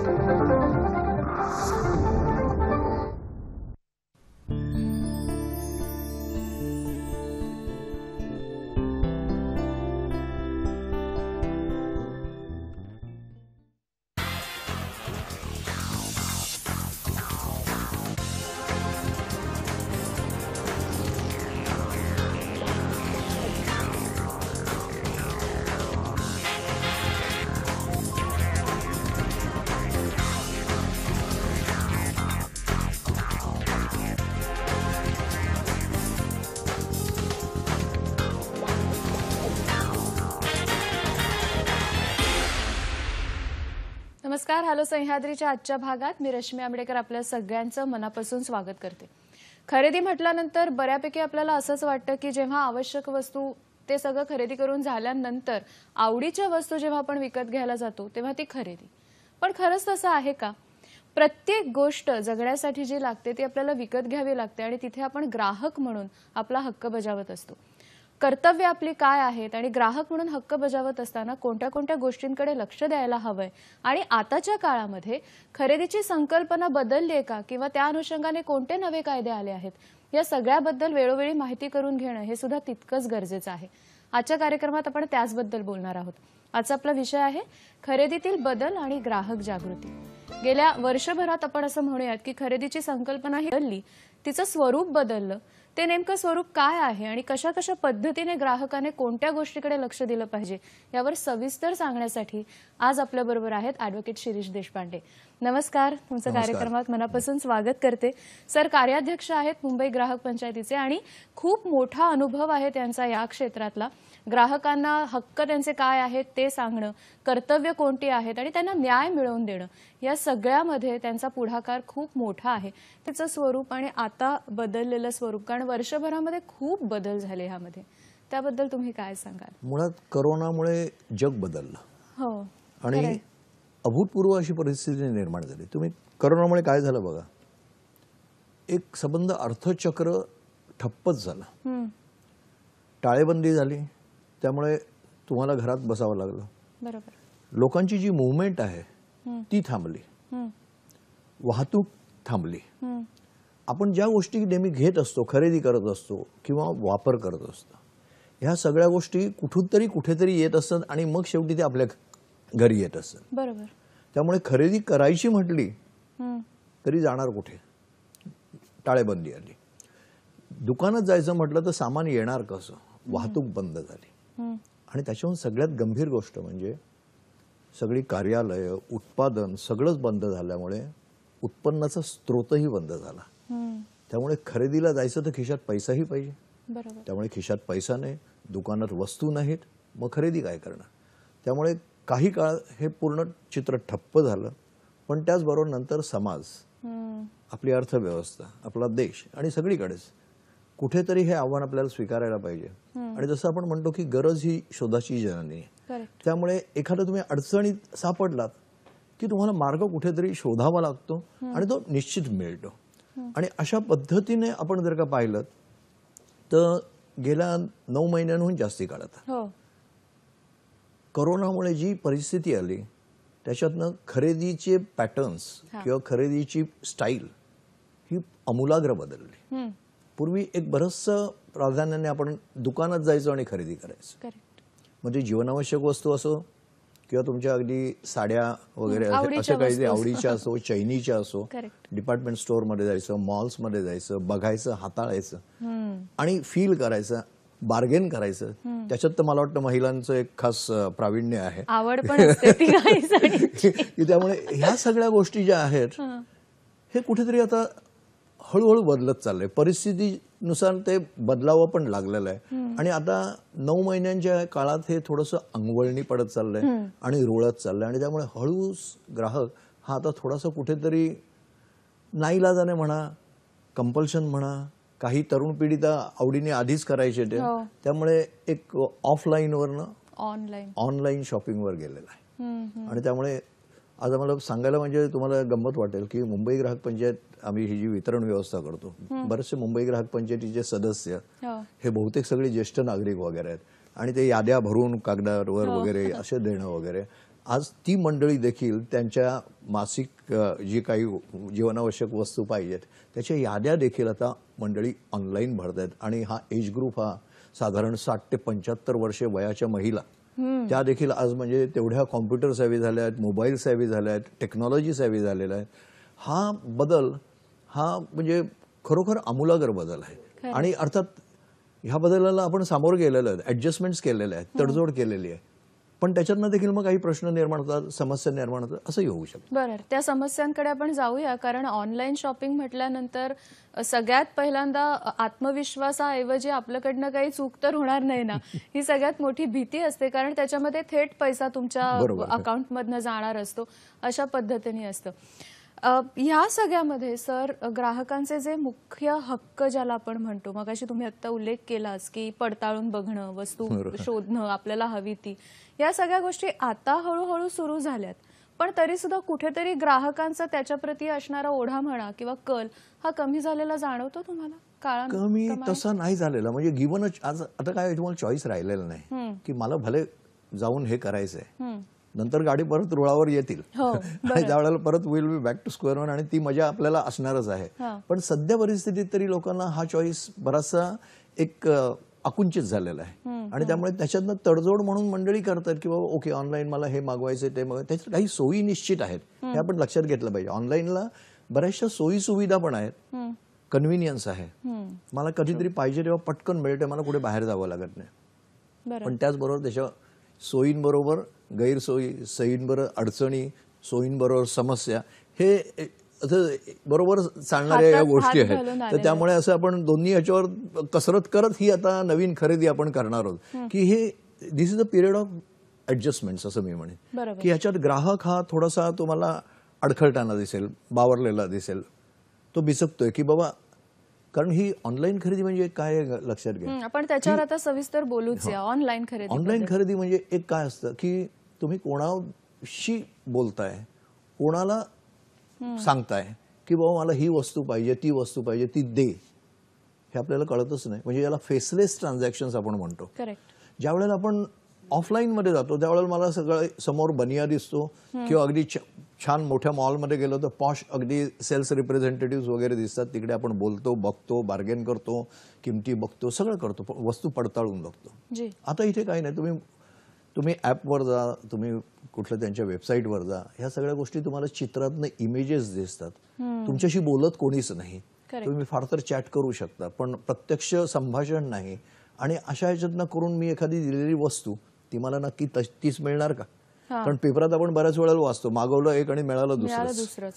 Thank you. नमस्कार hello सह्याद्रीच्या आजच्या भागात मी रश्मी आंबेडकर आपल्या सगळ्यांचं मनापासून स्वागत करते खरेदी म्हटल्यानंतर बऱ्यापैकी आपल्याला असंच वाटतं की जेव्हा आवश्यक वस्तू ते सगळं खरेदी करून झाल्यानंतर आवडीच्या वस्तू जेव्हा आपण विकत घ्यायला जातो तेव्हा ती खरेदी पण खरंच तसं आहे का प्रत्येक गोष्ट जगण्यासाठी जी लागते ती आपल्याला विकत घ्यावी लागते आणि तिथे आपण ग्राहक म्हणून आपला हक्क बजावत असतो कर्तव्य आपली काय आहेत आणि ग्राहक म्हणून हक्क बजावत असताना कोणत्या कोणत्या गोष्टींकडे लक्ष द्यायला हवंय आणि आताच्या काळामध्ये खरेदीची संकल्पना बदलली आहे का किंवा त्या अनुषंगाने कोणते नवे कायदे आले आहेत या सगळ्याबद्दल वेळोवेळी माहिती करून घेणं हे सुद्धा तितकंच गरजेचं आहे आजच्या कार्यक्रमात आपण त्याचबद्दल बोलणार आहोत आजचा आपला विषय आहे खरेदीतील बदल आणि ग्राहक जागृती गेल्या वर्षभरात आपण असं म्हणूयात की खरेदीची संकल्पना ही बदलली तिचं स्वरूप बदललं ते नेमकं स्वरूप काय आहे आणि कशा कशा पद्धतीने ग्राहकाने कोणत्या गोष्टीकडे लक्ष दिलं पाहिजे यावर सविस्तर सांगण्यासाठी आज आपल्याबरोबर आहेत ॲडव्होकेट शिरीष देशपांडे नमस्कार तुमचं कार्यक्रमात मनापासून स्वागत करते सर कार्याध्यक्ष आहेत मुंबई ग्राहक पंचायतीचे आणि खूप मोठा अनुभव आहे त्यांचा या क्षेत्रातला ग्राहकांना हक्क त्यांचे काय आहेत ते सांगणं कर्तव्य कोणती आहेत आणि त्यांना न्याय मिळवून देणं या सगळ्यामध्ये त्यांचा पुढाकार खूप मोठा आहे त्याचं स्वरूप आणि आता बदललेलं स्वरूप कारण वर्षभरामध्ये खूप बदल झाले ह्यामध्ये त्याबद्दल तुम्ही काय सांगाल मुळात करोनामुळे जग बदललं हो आणि अभूतपूर्व अशी परिस्थिती निर्माण झाली तुम्ही करोनामुळे काय झालं बघा एक संबंध अर्थचक्र ठप्पच झाला टाळेबंदी झाली त्यामुळे तुम्हाला घरात बसावं लागलं बरोबर लोकांची जी मुवमेंट आहे ती थांबली वाहतूक थांबली आपण ज्या गोष्टी नेहमी घेत असतो खरेदी करत असतो किंवा वापर करत असतो ह्या सगळ्या गोष्टी कुठून तरी कुठेतरी येत असतात आणि मग शेवटी ते आपल्या घरी येत असत बरोबर त्यामुळे खरेदी करायची म्हटली तरी जाणार कुठे टाळेबंदी आली दुकानात जायचं म्हटलं तर सामान येणार कसं वाहतूक बंद झाली आणि त्याच्याहून सगळ्यात गंभीर गोष्ट म्हणजे सगळी कार्यालय उत्पादन सगळंच बंद झाल्यामुळे उत्पन्नाचा स्त्रोतही बंद झाला त्यामुळे खरेदीला जायचं तर खिशात पैसाही पाहिजे त्यामुळे खिशात पैसा नाही दुकानात वस्तू नाहीत मग खरेदी काय करणार त्यामुळे काही काळ हे पूर्ण चित्र ठप्प झालं पण त्याचबरोबर नंतर समाज आपली अर्थव्यवस्था आपला देश आणि सगळीकडेच कुठेतरी हे आव्हान आपल्याला स्वीकारायला पाहिजे आणि जसं आपण म्हणतो की गरज ही शोधाची जननी त्यामुळे एखादं तुम्ही अडचणीत सापडलात की तुम्हाला मार्ग कुठेतरी शोधावा लागतो आणि तो निश्चित मिळतो आणि अशा पद्धतीने आपण जर का पाहिलं तर गेल्या नऊ महिन्यांहून जास्ती काळात हो. करोनामुळे जी परिस्थिती आली त्याच्यातनं खरेदीचे पॅटर्न्स किंवा खरेदीची स्टाईल ही अमूलाग्र बदलली पूर्वी एक बरंचसं प्राधान्याने आपण दुकानात जायचो आणि खरेदी करायचो म्हणजे जीवनावश्यक वस्तू असो किंवा तुमच्या अगदी साड्या वगैरे अशा काही आवडीच्या असो चैनीच्या असो डिपार्टमेंट स्टोअर मध्ये जायचं मध्ये जायचं बघायचं हाताळायचं आणि फील करायचं बार्गेन करायचं त्याच्यात तर मला वाटतं महिलांचं एक खास प्रावीण्य आहे आवड पण त्यामुळे ह्या सगळ्या गोष्टी ज्या आहेत हे कुठेतरी आता हळूहळू बदलत चाललंय परिस्थितीनुसार ते बदलावं पण लागलेलं आहे आणि आता नऊ महिन्यांच्या काळात हे थोडस अंगवळणी पडत चाललंय आणि रुळत चाललंय आणि त्यामुळे हळू ग्राहक हा आता थोडासा कुठेतरी नाईलाजाने म्हणा कंपल्शन म्हणा काही तरुण पिढी तर आवडीने आधीच करायचे ते हो. त्यामुळे एक वरनं ऑनलाईन ऑनलाईन वर गेलेला आहे आणि त्यामुळे आज आम्हाला सांगायला म्हणजे तुम्हाला गंमत वाटेल की मुंबई ग्राहक पंचायत आम्ही ही जी वितरण व्यवस्था करतो बरेचसे मुंबई ग्राहक पंचायतीचे सदस्य हो. हे बहुतेक सगळे ज्येष्ठ नागरिक वगैरे आहेत आणि ते याद्या भरून कागदावर हो. वगैरे असे देणं वगैरे आज ती मंडळी देखील त्यांच्या मासिक जी काही जीवनावश्यक वस्तू पाहिजेत त्याच्या याद्या देखील आता मंडळी ऑनलाईन भरत आहेत आणि हा एज ग्रुप हा साधारण साठ ते पंच्याहत्तर वर्षे वयाच्या महिला त्या देखील आज म्हणजे तेवढ्या कॉम्प्युटर सेवी झाल्या आहेत मोबाईल सेवी झाल्या आहेत टेक्नॉलॉजी सेवी झालेल्या आहेत हा बदल हा म्हणजे खरोखर आमूलागर बदल आहे आणि अर्थात ह्या बदलाला आपण सामोरं गेलेलो आहेत ऍडजस्टमेंट केलेल्या आहेत हो. तडजोड केलेली आहे पण त्याच्यातनं देखील मग काही प्रश्न निर्माण होतात समस्या निर्माण होतात असंही होऊ शकतं बरं त्या समस्यांकडे आपण जाऊया कारण ऑनलाईन शॉपिंग म्हटल्यानंतर सगळ्यात पहिल्यांदा आत्मविश्वासाऐवजी आपल्याकडनं काही चूक तर होणार नाही ना ही सगळ्यात मोठी भीती असते कारण त्याच्यामध्ये थेट पैसा तुमच्या अकाउंटमधनं जाणार असतो अशा पद्धतीने असतं या सगळ्यामध्ये सर ग्राहकांचे जे मुख्य हक्क ज्याला आपण म्हणतो मग अशी तुम्ही आता उल्लेख केलास की पडताळून बघणं वस्तू शोधणं आपल्याला हवी ती या सगळ्या गोष्टी आता हळूहळू सुरू झाल्यात पण तरी सुद्धा कुठेतरी ग्राहकांचा त्याच्याप्रती असणारा ओढा म्हणा किंवा कल हा कमी झालेला जाणवतो तुम्हाला कमी तसा नाही झालेला म्हणजे गिवनच आज आता काय तुम्हाला चॉईस राहिलेला नाही की मला भले जाऊन हे करायचंय नंतर गाडी परत रुळावर येतील हो, आणि वेळेला परत will be back to square one आणि ती मजा आपल्याला असणारच आहे पण सध्या परिस्थितीत तरी लोकांना हा चॉईस बराचसा एक आकुंचित झालेला आहे आणि त्यामुळे त्याच्यातनं तडजोड म्हणून मंडळी करतात की बाबा ओके ऑनलाईन मला हे मागवायचं ते मागवायचं त्याच्यात काही सोयी निश्चित आहेत हे आपण लक्षात घेतलं पाहिजे ऑनलाईनला बऱ्याचशा सोयी सुविधा पण आहेत कन्व्हिनियन्स आहे मला कधीतरी पाहिजे तेव्हा पटकन मिळते मला कुठे बाहेर जावं लागत नाही पण त्याचबरोबर त्याच्या सोयींबरोबर गैरसोयी सईंबरोबर अडचणी सोयींबरोबर समस्या हे बरोबर चालणाऱ्या या गोष्टी आहेत तर त्यामुळे असं आपण दोन्ही याच्यावर कसरत करत ही आता नवीन खरेदी आपण करणार आहोत की हे this is a period of adjustment असं मी म्हणेन की ह्याच्यात ग्राहक हा थोडासा तुम्हाला अडखळताना दिसेल बावरलेला दिसेल तो बिचकतोय की बाबा कारण ही ऑनलाईन खरेदी म्हणजे काय लक्षात घ्या आपण त्याच्यावर आता सविस्तर बोलूच ऑनलाईन खरेदी ऑनलाईन खरेदी म्हणजे एक काय असतं की तुम्ही कोणाशी बोलताय कोणाला सांगताय की बाबा मला ही वस्तू पाहिजे ती वस्तू पाहिजे ती दे हे आपल्याला कळतच नाही म्हणजे याला फेसलेस ट्रान्झॅक्शन आपण म्हणतो ज्या वेळेला आपण ऑफलाईन मध्ये जातो त्यावेळेला मला सगळं समोर बनिया दिसतो किंवा अगदी छान मोठ्या मॉलमध्ये गेलो तर पॉश अगदी सेल्स रिप्रेझेंटेटिव्ह वगैरे दिसतात तिकडे आपण बोलतो बघतो बार्गेन करतो किमती बघतो सगळं करतो वस्तू पडताळून बघतो आता इथे काही नाही तुम्ही तुम्ही ॲपवर जा तुम्ही कुठल्या त्यांच्या वेबसाईटवर जा ह्या सगळ्या गोष्टी तुम्हाला चित्रातनं इमेजेस दिसतात तुमच्याशी बोलत कोणीच नाही तुम्ही फार तर चॅट करू शकता पण प्रत्यक्ष संभाषण नाही आणि अशा ह्याच्यातनं करून मी एखादी दिलेली वस्तू ती मला नक्की तीच मिळणार का कारण पेपरात आपण बऱ्याच वेळेला वाचतो मागवलं एक आणि मिळालं दुसरं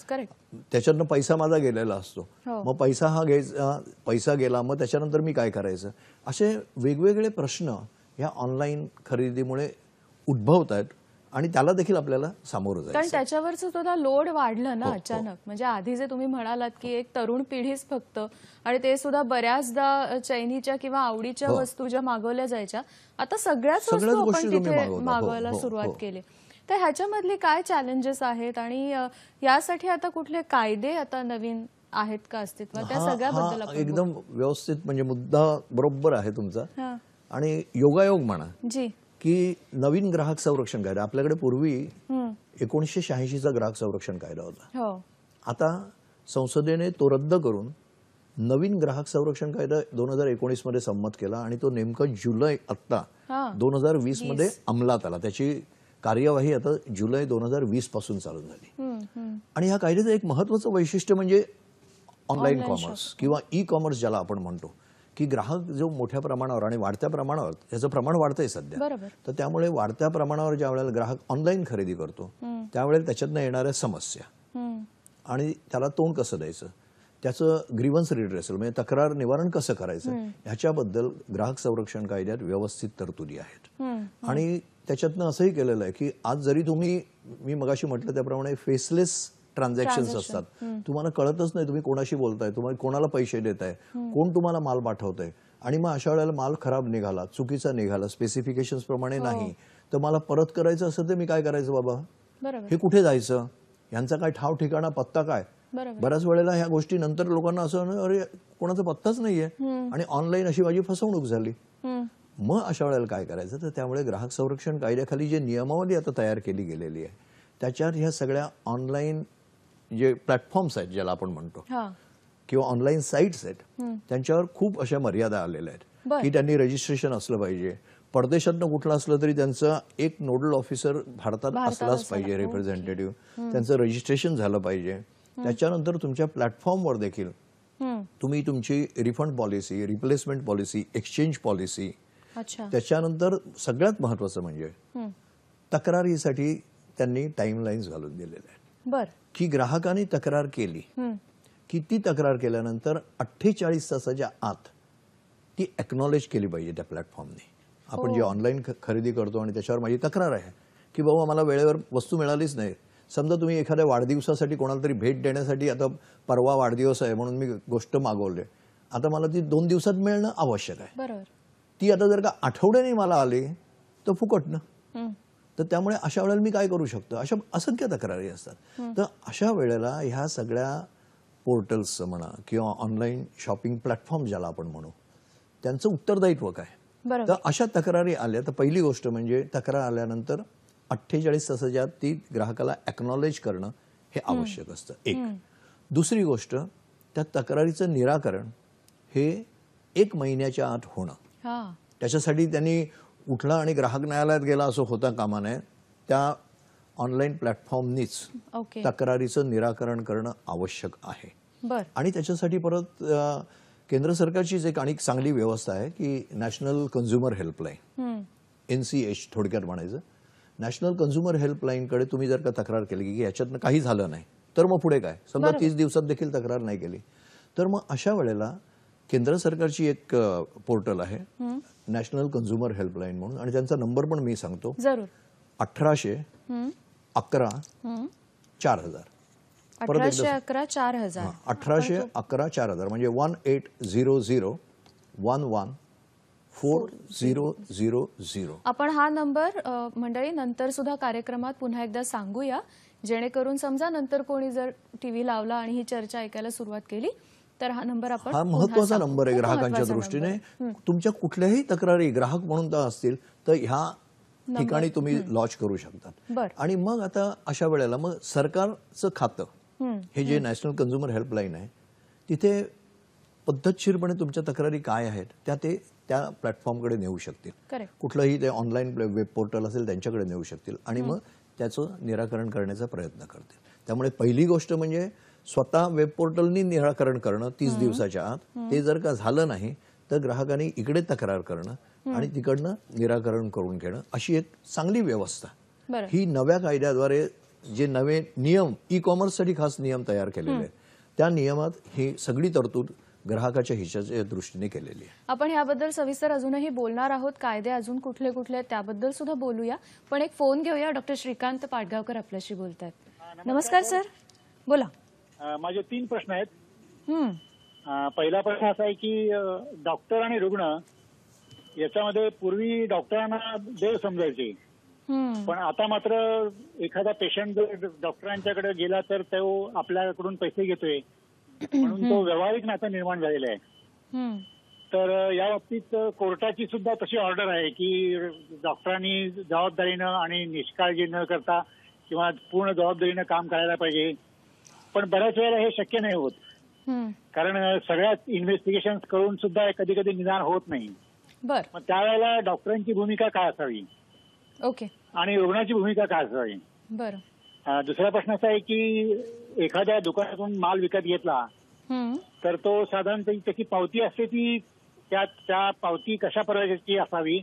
त्याच्यातनं पैसा माझा गेलेला असतो हो. मग पैसा हा घ्यायचा पैसा गेला मग त्याच्यानंतर मी काय करायचं असे वेगवेगळे प्रश्न या ऑनलाईन खरेदीमुळे उद्भवत आहेत आणि त्याला देखील आपल्याला सामोरं जायचं कारण त्याच्यावरच लोड वाढला ना हो, हो. अचानक म्हणजे आधी जे तुम्ही म्हणालात की एक तरुण पिढीच फक्त आणि ते सुद्धा बऱ्याचदा चैनीच्या किंवा आवडीच्या हो. वस्तू ज्या मागवल्या जायच्या आता सगळ्याच वस्तू आपण तिथे मागवायला सुरुवात केली तर ह्याच्यामधले काय चॅलेंजेस आहेत आणि यासाठी आता कुठले कायदे आता नवीन आहेत का अस्तित्वात त्या सगळ्याबद्दल एकदम व्यवस्थित म्हणजे मुद्दा बरोबर आहे तुमचा आणि योगायोग म्हणा की नवीन ग्राहक संरक्षण कायदा आपल्याकडे पूर्वी एकोणीसशे शहाऐंशीचा ग्राहक संरक्षण कायदा होता हो. आता संसदेने तो रद्द करून नवीन ग्राहक संरक्षण कायदा दोन हजार एकोणीस मध्ये संमत केला आणि तो नेमका जुलै आत्ता दोन हजार वीस मध्ये अंमलात आला त्याची कार्यवाही आता जुलै दोन हजार वीस पासून चालू झाली आणि ह्या कायद्याचं एक महत्वाचं वैशिष्ट्य म्हणजे ऑनलाईन कॉमर्स किंवा ई कॉमर्स ज्याला आपण म्हणतो की ग्राहक जो मोठ्या प्रमाणावर आणि वाढत्या प्रमाणावर याचं प्रमाण वाढतंय सध्या तर त्यामुळे वाढत्या प्रमाणावर ज्या वेळेला ग्राहक ऑनलाईन खरेदी करतो त्यावेळेला त्याच्यातनं येणाऱ्या समस्या आणि त्याला तोंड कसं द्यायचं त्याचं ग्रीवन्स रिड्रेसल म्हणजे तक्रार निवारण कसं करायचं ह्याच्याबद्दल ग्राहक संरक्षण कायद्यात व्यवस्थित तरतुदी आहेत आणि त्याच्यातनं असंही केलेलं आहे की आज जरी तुम्ही मी मगाशी म्हटलं त्याप्रमाणे फेसलेस ट्रान्झॅक्शन असतात तुम्हाला कळतच नाही तुम्ही कोणाशी बोलताय तुम्हाला कोणाला पैसे देताय कोण तुम्हाला माल पाठवतंय आणि मग अशा वेळेला माल खराब निघाला चुकीचा निघाला स्पेसिफिकेशन प्रमाणे हो. नाही तर मला परत करायचं असेल तर मी काय करायचं बाबा हे कुठे जायचं यांचा काय ठाव ठिकाणा पत्ता काय बऱ्याच वेळेला ह्या गोष्टी नंतर लोकांना असं अरे कोणाचा पत्ताच नाहीये आणि ऑनलाईन अशी माझी फसवणूक झाली मग अशा वेळेला काय करायचं तर त्यामुळे ग्राहक संरक्षण कायद्याखाली जे नियमावली आता तयार केली गेलेली आहे त्याच्यात ह्या सगळ्या ऑनलाईन जे प्लॅटफॉर्म्स आहेत ज्याला आपण म्हणतो किंवा ऑनलाईन साईट्स आहेत त्यांच्यावर खूप अशा मर्यादा आलेल्या आहेत की त्यांनी रजिस्ट्रेशन असलं पाहिजे परदेशातनं कुठलं असलं तरी त्यांचं एक नोडल ऑफिसर भारतात असलाच पाहिजे रिप्रेझेंटेटिव्ह त्यांचं रजिस्ट्रेशन झालं पाहिजे त्याच्यानंतर तुमच्या प्लॅटफॉर्मवर देखील तुम्ही तुमची refund policy replacement policy exchange policy त्याच्यानंतर सगळ्यात महत्वाचं म्हणजे तक्रारीसाठी त्यांनी लाईन्स घालून दिलेल्या आहेत की ग्राहकाने तक्रार केली की ती तक्रार केल्यानंतर अठ्ठेचाळीस तासाच्या आत ती एक्नॉलेज केली पाहिजे त्या प्लॅटफॉर्मने आपण हो. जे ऑनलाईन खरेदी करतो आणि त्याच्यावर माझी तक्रार आहे की बाबा मला वेळेवर वस्तू मिळालीच नाही समजा तुम्ही एखाद्या वाढदिवसासाठी कोणाला तरी भेट देण्यासाठी आता परवा वाढदिवस आहे म्हणून मी गोष्ट मागवली आता मला ती दोन दिवसात मिळणं आवश्यक आहे ती आता जर का आठवड्याने मला आली तर फुकट ना तर त्यामुळे अशा वेळेला मी काय करू शकतो अशा असंख्य तक्रारी असतात तर अशा वेळेला ह्या सगळ्या पोर्टल्स म्हणा किंवा ऑनलाईन शॉपिंग प्लॅटफॉर्म ज्याला आपण म्हणू त्यांचं उत्तरदायित्व काय तर अशा तक्रारी आल्या तर पहिली गोष्ट म्हणजे तक्रार आल्यानंतर अठ्ठेचाळीस तासाच्या ती ग्राहकाला एक्नॉलेज करणं हे आवश्यक असतं एक दुसरी गोष्ट त्या तक्रारीचं निराकरण हे एक महिन्याच्या आत होणं त्याच्यासाठी त्यांनी उठला आणि ग्राहक न्यायालयात गेला असं होता कामा नये त्या ऑनलाईन प्लॅटफॉर्मनीच okay. तक्रारीचं निराकरण करणं आवश्यक आहे आणि त्याच्यासाठी परत केंद्र सरकारचीच एक आणि चांगली व्यवस्था आहे की national consumer helpline N C H थोडक्यात म्हणायचं नॅशनल कन्झ्युमर हेल्पलाईनकडे तुम्ही जर का तक्रार केली की याच्यातनं काही झालं नाही तर मग पुढे काय समजा तीस दिवसात देखील तक्रार नाही केली तर मग अशा वेळेला केंद्र सरकारची एक पोर्टल आहे नॅशनल कन्झ्युमर हेल्पलाईन म्हणून आणि त्यांचा नंबर पण मी सांगतो अठराशे अकरा चार हजार अकरा चार हजार अठराशे अकरा चार हजार म्हणजे one eight zero zero one one four zero zero zero आपण हा नंबर मंडळी नंतर सुद्धा कार्यक्रमात पुन्हा एकदा सांगूया जेणेकरून समजा नंतर कोणी जर टीव्ही लावला आणि ही चर्चा ऐकायला सुरुवात केली तर हा नंबर आपण हा महत्वाचा नंबर आहे ग्राहकांच्या दृष्टीने तुमच्या कुठल्याही तक्रारी ग्राहक म्हणून असतील तर ह्या ठिकाणी तुम्ही लॉन्च करू शकता आणि मग आता अशा वेळेला मग सरकारचं खातं हे जे नॅशनल कन्झ्युमर हेल्पलाईन आहे तिथे पद्धतशीरपणे तुमच्या तक्रारी काय आहेत त्या ते त्या प्लॅटफॉर्मकडे नेऊ शकतील कुठलंही ते ऑनलाईन वेब पोर्टल असेल त्यांच्याकडे नेऊ शकतील आणि मग त्याचं निराकरण करण्याचा प्रयत्न करतील त्यामुळे पहिली गोष्ट म्हणजे स्वतः वेब पोर्टलनी निराकरण करणं तीस दिवसाच्या आत ते जर का झालं नाही तर ग्राहकांनी इकडे तक्रार करणं आणि तिकडनं निराकरण करून घेणं अशी एक चांगली व्यवस्था ही नव्या कायद्याद्वारे जे नवे नियम ई कॉमर्ससाठी खास नियम तयार केलेले आहेत त्या नियमात ही सगळी तरतूद ग्राहकाच्या हिशाच्या दृष्टीने केलेली आहे आपण याबद्दल सविस्तर अजूनही बोलणार आहोत कायदे अजून कुठले कुठले आहेत त्याबद्दल सुद्धा बोलूया पण एक फोन घेऊया डॉक्टर श्रीकांत पाटगावकर आपल्याशी बोलतात नमस्कार सर बोला माझे तीन प्रश्न आहेत पहिला प्रश्न असा आहे की डॉक्टर आणि रुग्ण याच्यामध्ये पूर्वी डॉक्टरांना देव समजायचे पण आता मात्र एखादा पेशंट जर डॉक्टरांच्याकडे गेला तर तो आपल्याकडून पैसे घेतोय म्हणून तो व्यावहारिक नातं निर्माण झालेला आहे तर या बाबतीत कोर्टाची सुद्धा तशी ऑर्डर आहे की डॉक्टरांनी जबाबदारीनं आणि निष्काळजी न करता किंवा पूर्ण जबाबदारीनं काम करायला पाहिजे पण बऱ्याच वेळेला हे शक्य नाही होत कारण सगळ्यात इन्व्हेस्टिगेशन करून सुद्धा कधी कधी निदान होत नाही बर मग त्यावेळेला डॉक्टरांची भूमिका काय असावी ओके आणि रुग्णाची भूमिका काय असावी बर दुसरा प्रश्न असा आहे की एखाद्या दुकानातून माल विकत घेतला तर तो साधारण त्याची पावती असते ती त्या पावती कशा प्रकारची असावी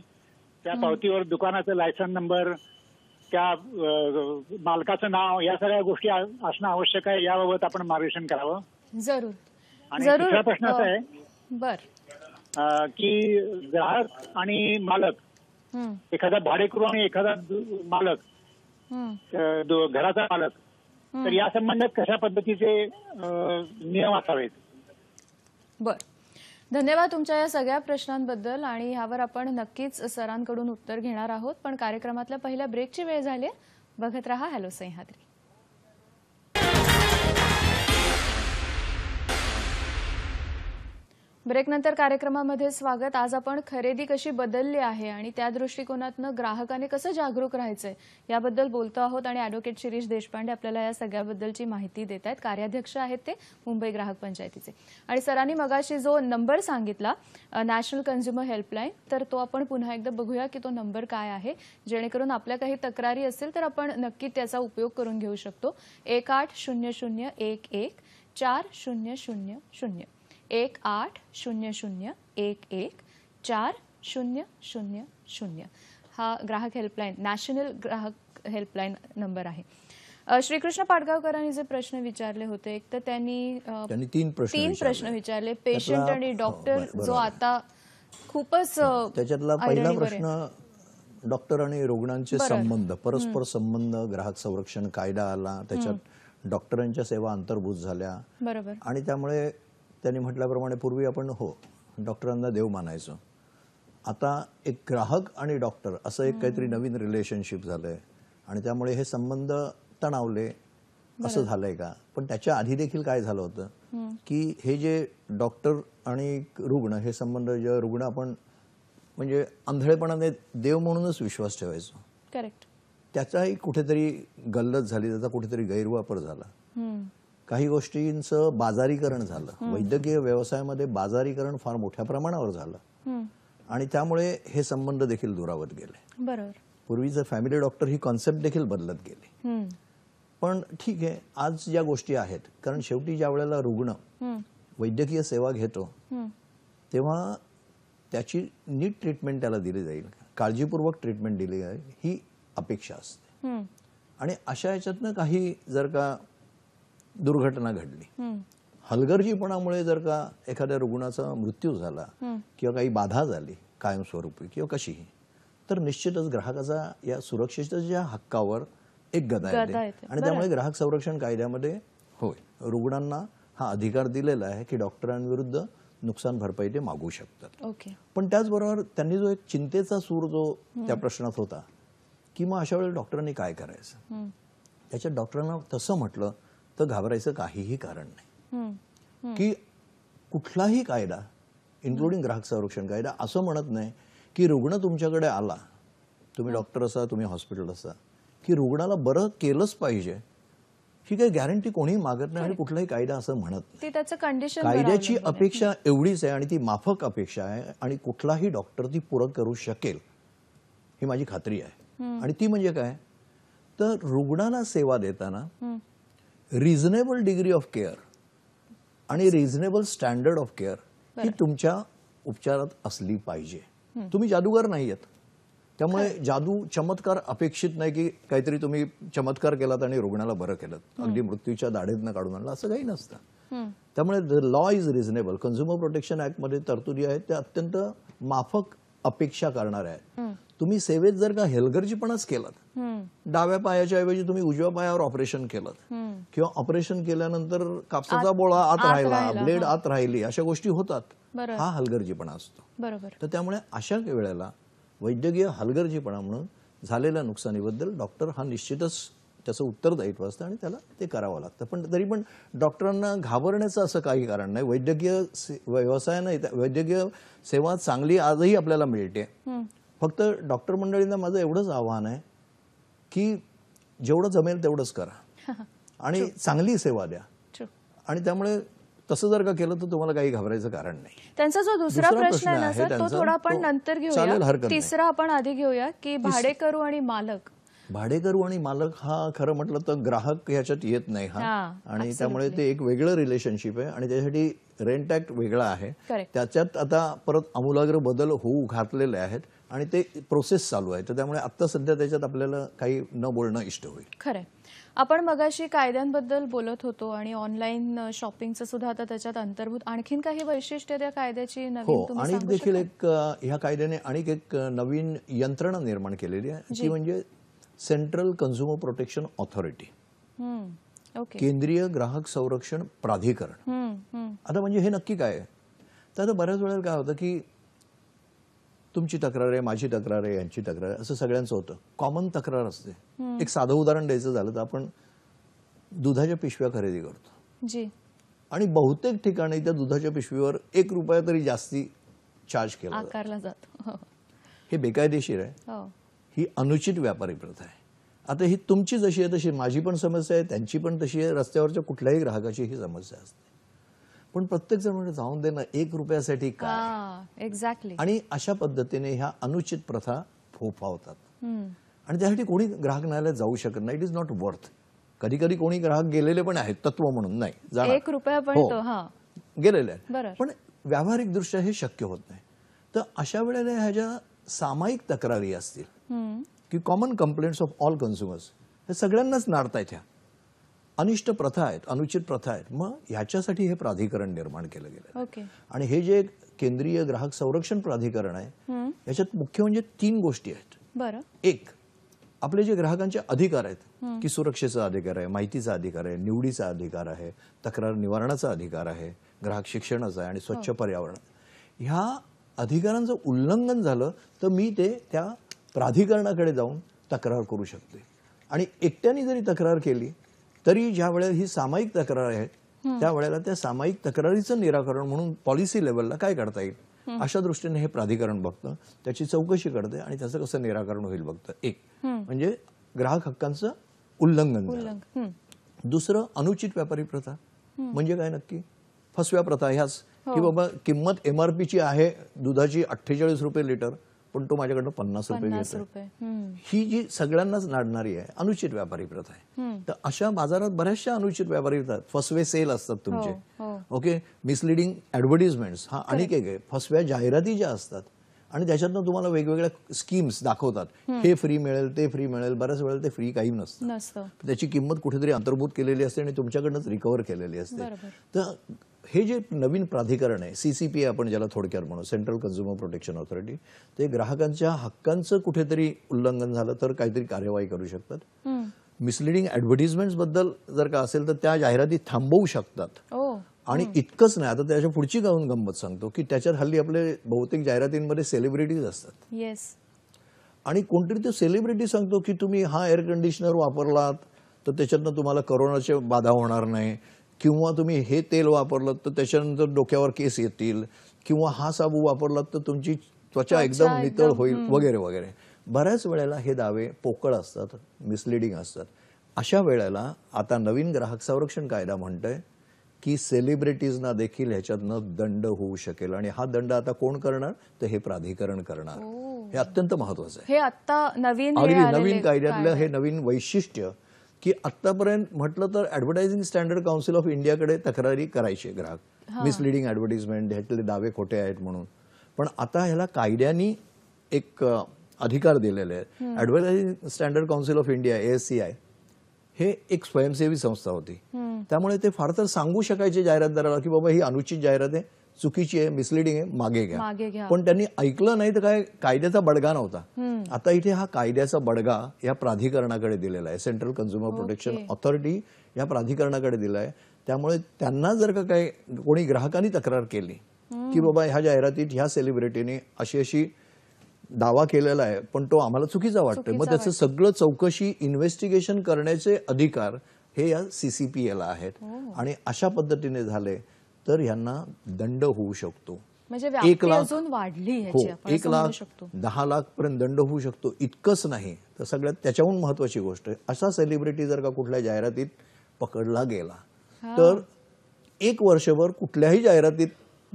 त्या पावतीवर दुकानाचा लायसन नंबर त्या मालकाचं नाव या सगळ्या गोष्टी असणं आवश्यक आहे याबाबत आपण मार्गदर्शन करावं जरूर आणि दुसरा प्रश्न असा आहे हो. बर की ग्राहक आणि मालक एखादा भाडेकरू आणि एखादा मालक घराचा मालक तर या संबंधात कशा पद्धतीचे नियम असावेत बर धन्यवाद तुमच्या या सगळ्या प्रश्नांबद्दल आणि यावर आपण नक्कीच सरांकडून उत्तर घेणार आहोत पण कार्यक्रमातल्या पहिल्या ब्रेकची वेळ झाली बघत राहा हॅलो सह्याद्री ब्रेकनंतर कार्यक्रमामध्ये स्वागत आज आपण खरेदी कशी बदलली आहे आणि त्या दृष्टिकोनातनं ग्राहकाने कसं जागरूक राहायचंय याबद्दल बोलतो आहोत आणि ॲडव्होकेट शिरीष देशपांडे आपल्याला या सगळ्याबद्दलची माहिती देत आहेत कार्याध्यक्ष आहेत ते मुंबई ग्राहक पंचायतीचे आणि सरांनी मगाशी जो नंबर सांगितला नॅशनल कन्झ्युमर हेल्पलाईन तर तो आपण पुन्हा एकदा बघूया की तो नंबर काय आहे जेणेकरून आपल्या काही तक्रारी असेल तर आपण नक्की त्याचा उपयोग करून घेऊ शकतो एक आठ शून्य शून्य एक एक चार शून्य शून्य शून्य एक आठ शून्य शून्य एक एक चार शून्य शून्य शून्य हा ग्राहक हेल्पलाईन नॅशनल ग्राहक हेल्पलाईन नंबर आहे श्रीकृष्ण पाडगावकरांनी जे प्रश्न विचारले होते एक तर त्यांनी तीन प्रश्न तीन प्रश्न विचारले पेशंट आणि डॉक्टर हो, जो आता खूपच त्याच्यातला पहिला प्रश्न डॉक्टर आणि रुग्णांचे संबंध परस्पर संबंध ग्राहक संरक्षण कायदा आला त्याच्यात डॉक्टरांच्या सेवा अंतर्भूत झाल्या बरोबर आणि त्यामुळे त्यांनी म्हटल्याप्रमाणे पूर्वी आपण हो डॉक्टरांना देव मानायचो आता एक ग्राहक आणि डॉक्टर असं एक काहीतरी नवीन रिलेशनशिप झालंय आणि त्यामुळे हे संबंध तणावले असं झालंय का पण त्याच्या आधी देखील काय झालं होतं की हे जे डॉक्टर आणि रुग्ण हे संबंध जे रुग्ण आपण म्हणजे आंधळेपणाने देव म्हणूनच विश्वास ठेवायचो करेक्ट त्याचाही कुठेतरी गल्लत झाली त्याचा कुठेतरी गैरवापर झाला काही गोष्टींचं बाजारीकरण झालं वैद्यकीय व्यवसायामध्ये बाजारीकरण फार मोठ्या प्रमाणावर झालं आणि त्यामुळे हे संबंध देखील दुरावत गेले बरोबर पूर्वीचं फॅमिली डॉक्टर ही कॉन्सेप्ट देखील बदलत गेली पण ठीक आहे आज ज्या गोष्टी आहेत कारण शेवटी ज्या वेळेला रुग्ण वैद्यकीय सेवा घेतो तेव्हा त्याची नीट ट्रीटमेंट त्याला दिली जाईल काळजीपूर्वक ट्रीटमेंट दिली जाईल ही अपेक्षा असते आणि अशा याच्यातनं काही जर का दुर्घटना घडली हलगर्जीपणामुळे जर का एखाद्या रुग्णाचा मृत्यू झाला किंवा काही बाधा झाली कायमस्वरूपी किंवा कशीही तर निश्चितच ग्राहकाचा या सुरक्षेच्या हक्कावर एक गदा येते आणि त्यामुळे ग्राहक संरक्षण कायद्यामध्ये होय रुग्णांना हा अधिकार दिलेला आहे की डॉक्टरांविरुद्ध नुकसान भरपाई ते मागू शकतात पण त्याचबरोबर त्यांनी जो एक चिंतेचा सूर जो त्या प्रश्नात होता की मग अशा वेळेला डॉक्टरांनी काय करायचं त्याच्यात डॉक्टरांना तसं म्हटलं तर घाबरायचं काहीही कारण नाही की कुठलाही कायदा इन्क्लुडिंग ग्राहक संरक्षण कायदा असं म्हणत नाही की रुग्ण तुमच्याकडे आला तुम्ही डॉक्टर असा तुम्ही हॉस्पिटल असा की रुग्णाला बरं केलंच पाहिजे ही काही गॅरंटी कोणी मागत नाही आणि कुठलाही कायदा असं म्हणत कायद्याची अपेक्षा एवढीच आहे आणि ती माफक अपेक्षा आहे आणि कुठलाही डॉक्टर ती पूरक करू शकेल ही माझी खात्री आहे आणि ती म्हणजे काय तर रुग्णाला सेवा देताना रिझनेबल डिग्री ऑफ केअर आणि रिझनेबल स्टँडर्ड ऑफ केअर ही तुमच्या उपचारात असली पाहिजे तुम्ही जादूगार नाही आहेत त्यामुळे जादू चमत्कार अपेक्षित नाही की काहीतरी तुम्ही चमत्कार केलात आणि रुग्णाला बरं केलं अगदी मृत्यूच्या दाढेत काढून आणलं असं काही नसतं त्यामुळे the law is reasonable consumer protection ऍक्टमध्ये तरतुदी आहेत त्या अत्यंत माफक अपेक्षा करणाऱ्या आहेत तुम्ही सेवेत जर का हेलगर्जीपणाच केलात डाव्या पायाच्या ऐवजी तुम्ही उजव्या पायावर ऑपरेशन केलं किंवा ऑपरेशन केल्यानंतर कापसाचा बोळा आत राहिला ब्लेड आत राहिली अशा गोष्टी होतात हा हलगर्जीपणा असतो बरोबर तर त्यामुळे अशा वेळेला वैद्यकीय हलगर्जीपणा म्हणून झालेल्या नुकसानीबद्दल डॉक्टर हा निश्चितच त्याचं उत्तरदायित्व असतं आणि त्याला ते करावं लागतं पण तरी पण डॉक्टरांना घाबरण्याचं असं काही कारण नाही वैद्यकीय व्यवसायानं वैद्यकीय सेवा चांगली आजही आपल्याला मिळते फक्त डॉक्टर मंडळींना माझं एवढंच आव्हान आहे की जेवढं जमेल तेवढंच करा आणि चांगली सेवा द्या आणि त्यामुळे तसं जर का केलं तर तुम्हाला काही घाबरायचं कारण नाही त्यांचा जो दुसरा प्रश्न आहे ना तो थोडा आपण नंतर घेऊया तिसरा आपण आधी घेऊया की भाडेकरू आणि मालक भाडेकरू आणि मालक हा खरं म्हटलं तर ग्राहक ह्याच्यात येत नाही हा आणि त्यामुळे ते एक वेगळं रिलेशनशिप आहे आणि त्यासाठी रेंट ऍक्ट वेगळा आहे त्याच्यात आता परत आमूलाग्र बदल होऊ घातलेले आहेत आणि ते प्रोसेस चालू आहे तर त्यामुळे आता सध्या त्याच्यात आपल्याला काही न बोलणं इष्ट होईल खरं आपण मगाशी कायद्यांबद्दल बोलत होतो आणि ऑनलाईन शॉपिंगचं सुद्धा आता त्याच्यात अंतर्भूत आणखीन काही वैशिष्ट्य त्या कायद्याची नवीन हो, आणि देखील एक ह्या कायद्याने आणि एक नवीन यंत्रणा निर्माण केलेली आहे जी म्हणजे सेंट्रल कन्झ्युमर प्रोटेक्शन ऑथॉरिटी केंद्रीय ग्राहक संरक्षण प्राधिकरण आता म्हणजे हे नक्की काय तर बऱ्याच वेळेला काय होतं की तुमची तक्रार आहे माझी तक्रार आहे यांची तक्रार आहे असं सगळ्यांचं होतं कॉमन तक्रार असते एक साधं उदाहरण द्यायचं झालं तर आपण दुधाच्या पिशव्या खरेदी करतो जी आणि बहुतेक ठिकाणी त्या दुधाच्या पिशवीवर एक रुपया तरी जास्ती चार्ज केला जातो हो. हे बेकायदेशीर आहे हो. ही अनुचित व्यापारी प्रथा आहे आता ही तुमची जशी आहे तशी माझी पण समस्या आहे त्यांची पण तशी आहे रस्त्यावरच्या कुठल्याही ग्राहकाची ही समस्या असते पण प्रत्येक जण म्हणजे जाऊन देणं एक रुपयासाठी का एक्झॅक्टली आणि अशा पद्धतीने ह्या अनुचित प्रथा फोफावतात आणि त्यासाठी कोणी ग्राहक न्यायालयात जाऊ शकत नाही इट इज नॉट वर्थ कधी कधी कोणी ग्राहक गेलेले पण आहेत तत्व म्हणून नाही एक रुपया पण हो. गेलेले आहेत पण व्यावहारिक दृष्ट्या हे शक्य होत नाही तर अशा वेळेला ह्या ज्या सामायिक तक्रारी असतील की common complaints of all consumers हे सगळ्यांनाच नाडतायत ह्या अनिष्ट प्रथा आहेत अनुचित प्रथा आहेत मग ह्याच्यासाठी हे प्राधिकरण निर्माण केलं गेलं okay. आणि हे जे केंद्रीय ग्राहक संरक्षण प्राधिकरण आहे याच्यात मुख्य म्हणजे तीन गोष्टी आहेत एक आपले जे ग्राहकांचे अधिकार आहेत की सुरक्षेचा अधिकार आहे माहितीचा अधिकार आहे निवडीचा अधिकार आहे तक्रार निवारणाचा अधिकार आहे ग्राहक शिक्षणाचा आहे आणि स्वच्छ हो. पर्यावरण ह्या अधिकारांचं उल्लंघन झालं तर मी ते त्या प्राधिकरणाकडे जाऊन तक्रार करू शकते आणि एकट्याने जरी तक्रार केली तरी ज्या वेळेला ही सामायिक तक्रार आहे त्या वेळेला त्या सामायिक तक्रारीचं निराकरण म्हणून पॉलिसी लेवलला काय करता येईल अशा दृष्टीने हे प्राधिकरण बघतं त्याची चौकशी करते आणि त्याचं कसं निराकरण होईल बघतं एक म्हणजे ग्राहक हक्कांचं उल्लंघन दुसरं अनुचित व्यापारी प्रथा म्हणजे काय नक्की फसव्या प्रथा ह्याच की हो. बाबा किंमत एमआरपीची आहे दुधाची अठ्ठेचाळीस रुपये लिटर पण तो माझ्याकडनं पन्नास रुपये घेतो ही जी सगळ्यांनाच नाडणारी आहे अनुचित व्यापारी प्रथा आहे तर अशा बाजारात बऱ्याचशा अनुचित व्यापारी प्रथा फसवे सेल असतात हो, तुमचे हो. ओके मिसलिडिंग ऍडव्हर्टिजमेंट हा अनेक एक आहे फसव्या जाहिराती ज्या असतात आणि त्याच्यातनं तुम्हाला वेगवेगळ्या स्कीम्स दाखवतात हे फ्री मिळेल ते फ्री मिळेल बऱ्याच वेळेला ते फ्री काही नसतं त्याची किंमत कुठेतरी अंतर्भूत केलेली असते आणि तुमच्याकडनंच रिकव्हर केलेली असते तर हे जे नवीन प्राधिकरण आहे सी सी पी आपण ज्याला थोडक्यात म्हणू सेंट्रल कन्झ्युमर प्रोटेक्शन ऑथॉरिटी ते ग्राहकांच्या हक्कांचं कुठेतरी उल्लंघन झालं तर काहीतरी कार्यवाही करू शकतात मिसलिडिंग ऍडव्हर्टिजमेंट बद्दल जर का असेल तर त्या जाहिराती थांबवू शकतात आणि इतकंच नाही आता त्याच्या पुढची गाऊन गंमत सांगतो की त्याच्यात हल्ली आपले बहुतेक जाहिरातींमध्ये सेलिब्रिटीज असतात येस आणि कोणतरी तो सेलिब्रिटी सांगतो की तुम्ही हा एअर कंडिशनर वापरलात तर त्याच्यातनं तुम्हाला करोनाचे बाधा होणार नाही किंवा तुम्ही हे तेल वापरलं तर त्याच्यानंतर डोक्यावर केस येतील किंवा हा साबू वापरला तर तुमची त्वचा एकदम नितळ होईल वगैरे वगैरे बऱ्याच वेळेला हे दावे पोकळ असतात मिसलिडिंग असतात अशा वेळेला आता नवीन ग्राहक संरक्षण कायदा म्हणतोय की सेलिब्रिटीजना देखील ह्याच्यातनं दंड होऊ शकेल आणि हा दंड आता कोण करणार तर हे प्राधिकरण करणार हे अत्यंत महत्वाचं आहे हे आता नवीन नवीन कायद्यातलं हे नवीन वैशिष्ट्य की आतापर्यंत म्हटलं तर ॲडव्हर्टायझिंग स्टँडर्ड काउन्सिल ऑफ इंडियाकडे तक्रारी करायचे ग्राहक मिसलिडिंग ॲडव्हर्टिजमेंट ह्यातले दावे खोटे आहेत म्हणून पण आता ह्याला कायद्यानी एक अधिकार दिलेले आहेत advertising standard council of India A S C I एक स्वयंसेवी संस्था होती त्यामुळे ते फार तर सांगू शकायचे जाहिरातदाराला की बाबा ही अनुचित जाहिरात आहे चुकीची आहे मिसलिडिंग आहे मागे घ्या पण त्यांनी ऐकलं नाही तर काय कायद्याचा बडगा नव्हता आता इथे हा कायद्याचा बडगा या प्राधिकरणाकडे दिलेला आहे सेंट्रल कन्झ्युमर प्रोटेक्शन ऑथॉरिटी या प्राधिकरणाकडे दिला आहे त्यामुळे त्यांना जर का काही कोणी ग्राहकांनी तक्रार केली की बाबा ह्या जाहिरातीत ह्या सेलिब्रिटीने अशी अशी दावा केलेला आहे पण तो आम्हाला चुकीचा वाटतोय मग त्याचं सगळं चौकशी इन्व्हेस्टिगेशन करण्याचे अधिकार हे या सीसीपीएला आहेत हो. आणि अशा पद्धतीने झाले तर यांना दंड होऊ शकतो म्हणजे एक लाख वाढली हो एक लाख दहा लाख पर्यंत दंड होऊ शकतो इतकंच नाही तर सगळ्यात त्याच्याहून महत्वाची गोष्ट असा सेलिब्रिटी जर का कुठल्या जाहिरातीत पकडला गेला तर एक वर्षभर कुठल्याही जाहिरातीत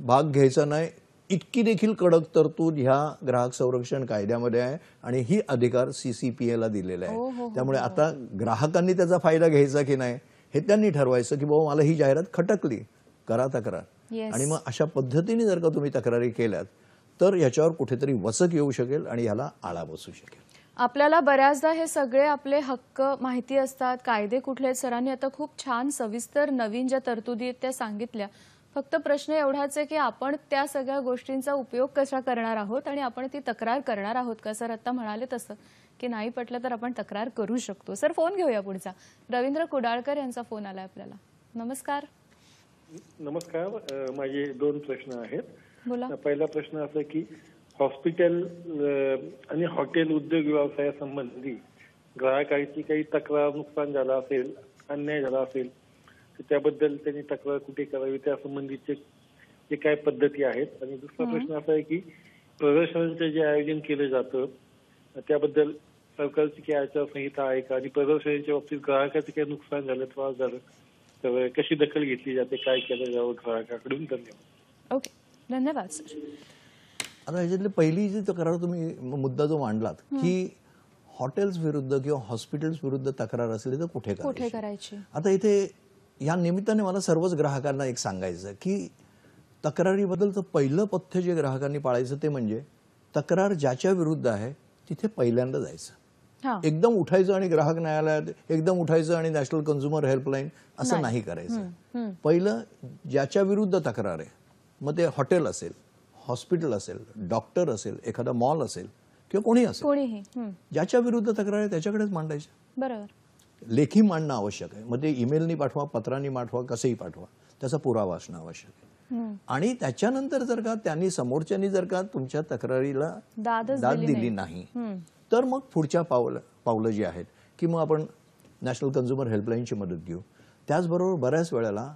भाग घ्यायचा नाही इतकी देखील कडक तरतूद ह्या ग्राहक संरक्षण कायद्यामध्ये आहे आणि ही अधिकार सीसीपीएला दिलेला आहे हो, हो, हो, त्यामुळे आता ग्राहकांनी त्याचा फायदा घ्यायचा की नाही हे त्यांनी ठरवायचं की बाबा मला ही जाहिरात खटकली करा तक्रार आणि मग अशा पद्धतीने जर का तुम्ही तक्रारी केल्यात तर याच्यावर कुठेतरी वचक येऊ शकेल आणि याला आळा बसू शकेल आपल्याला बऱ्याचदा हे सगळे आपले हक्क माहिती असतात कायदे कुठले सरांनी आता खूप छान सविस्तर नवीन ज्या तरतुदी आहेत त्या सांगितल्या फक्त प्रश्न एवढाच आहे की आपण त्या सगळ्या गोष्टींचा उपयोग कसा करणार आहोत आणि आपण ती तक्रार करणार आहोत का सर आता म्हणाले तसं की नाही पटलं तर आपण तक्रार करू शकतो सर फोन घेऊया पुढचा रवींद्र कुडाळकर यांचा फोन आलाय आपल्याला नमस्कार नमस्कार माझे दोन प्रश्न आहेत पहिला प्रश्न असा की हॉस्पिटल आणि हॉटेल उद्योग व्यवसायासंबंधी ग्राहकांची काही तक्रार नुकसान झाला असेल अन्याय झाला असेल तर त्याबद्दल त्यांनी तक्रार कुठे करावी त्यासंबंधीचे जे काय पद्धती आहेत आणि दुसरा प्रश्न असा आहे की प्रदर्शनाचं जे आयोजन केलं जातं त्याबद्दल सरकारची काही आचारसंहिता आहे का आणि प्रदर्शनाच्या बाबतीत ग्राहकाचं काही नुकसान झालं त्रास झालं कशी दखल घेतली जाते काय केलं जावं ग्राहकाकडून धन्यवाद ओके धन्यवाद सर आता ह्याच्यातले पहिली जी तक्रार तुम्ही मुद्दा जो मांडलात की हॉटेल्स विरुद्ध किंवा हॉस्पिटल्स विरुद्ध तक्रार असली तर कुठे कुठे करायची आता इथे या निमित्ताने मला सर्वच ग्राहकांना एक सांगायचं की तक्रारीबद्दलचं पहिलं पथ्य जे ग्राहकांनी पाळायचं ते म्हणजे तक्रार ज्याच्या विरुद्ध आहे तिथे पहिल्यांदा जायचं एकदम उठायचं आणि ग्राहक न्यायालयात एकदम उठायचं आणि नॅशनल कन्झ्युमर हेल्पलाईन असं नाही करायचं पहिलं ज्याच्या विरुद्ध तक्रार आहे मग ते हॉटेल असेल हॉस्पिटल असेल डॉक्टर असेल एखादा मॉल असेल किंवा कोणी असेल ज्याच्या विरुद्ध तक्रार आहे त्याच्याकडेच मांडायचं बरोबर लेखी मांडणं आवश्यक आहे मग ते ईमेलनी पाठवा पत्रांनी पाठवा कसंही पाठवा त्याचा पुरावा असणं आवश्यक आहे आणि त्याच्यानंतर जर का त्यांनी समोरच्यानी जर का तुमच्या तक्रारीला दाद दिली नाही तर मग पुढच्या पावलं पावलं जी आहेत की मग आपण नॅशनल कन्झ्युमर हेल्पलाईनची मदत घेऊ त्याचबरोबर बऱ्याच वेळेला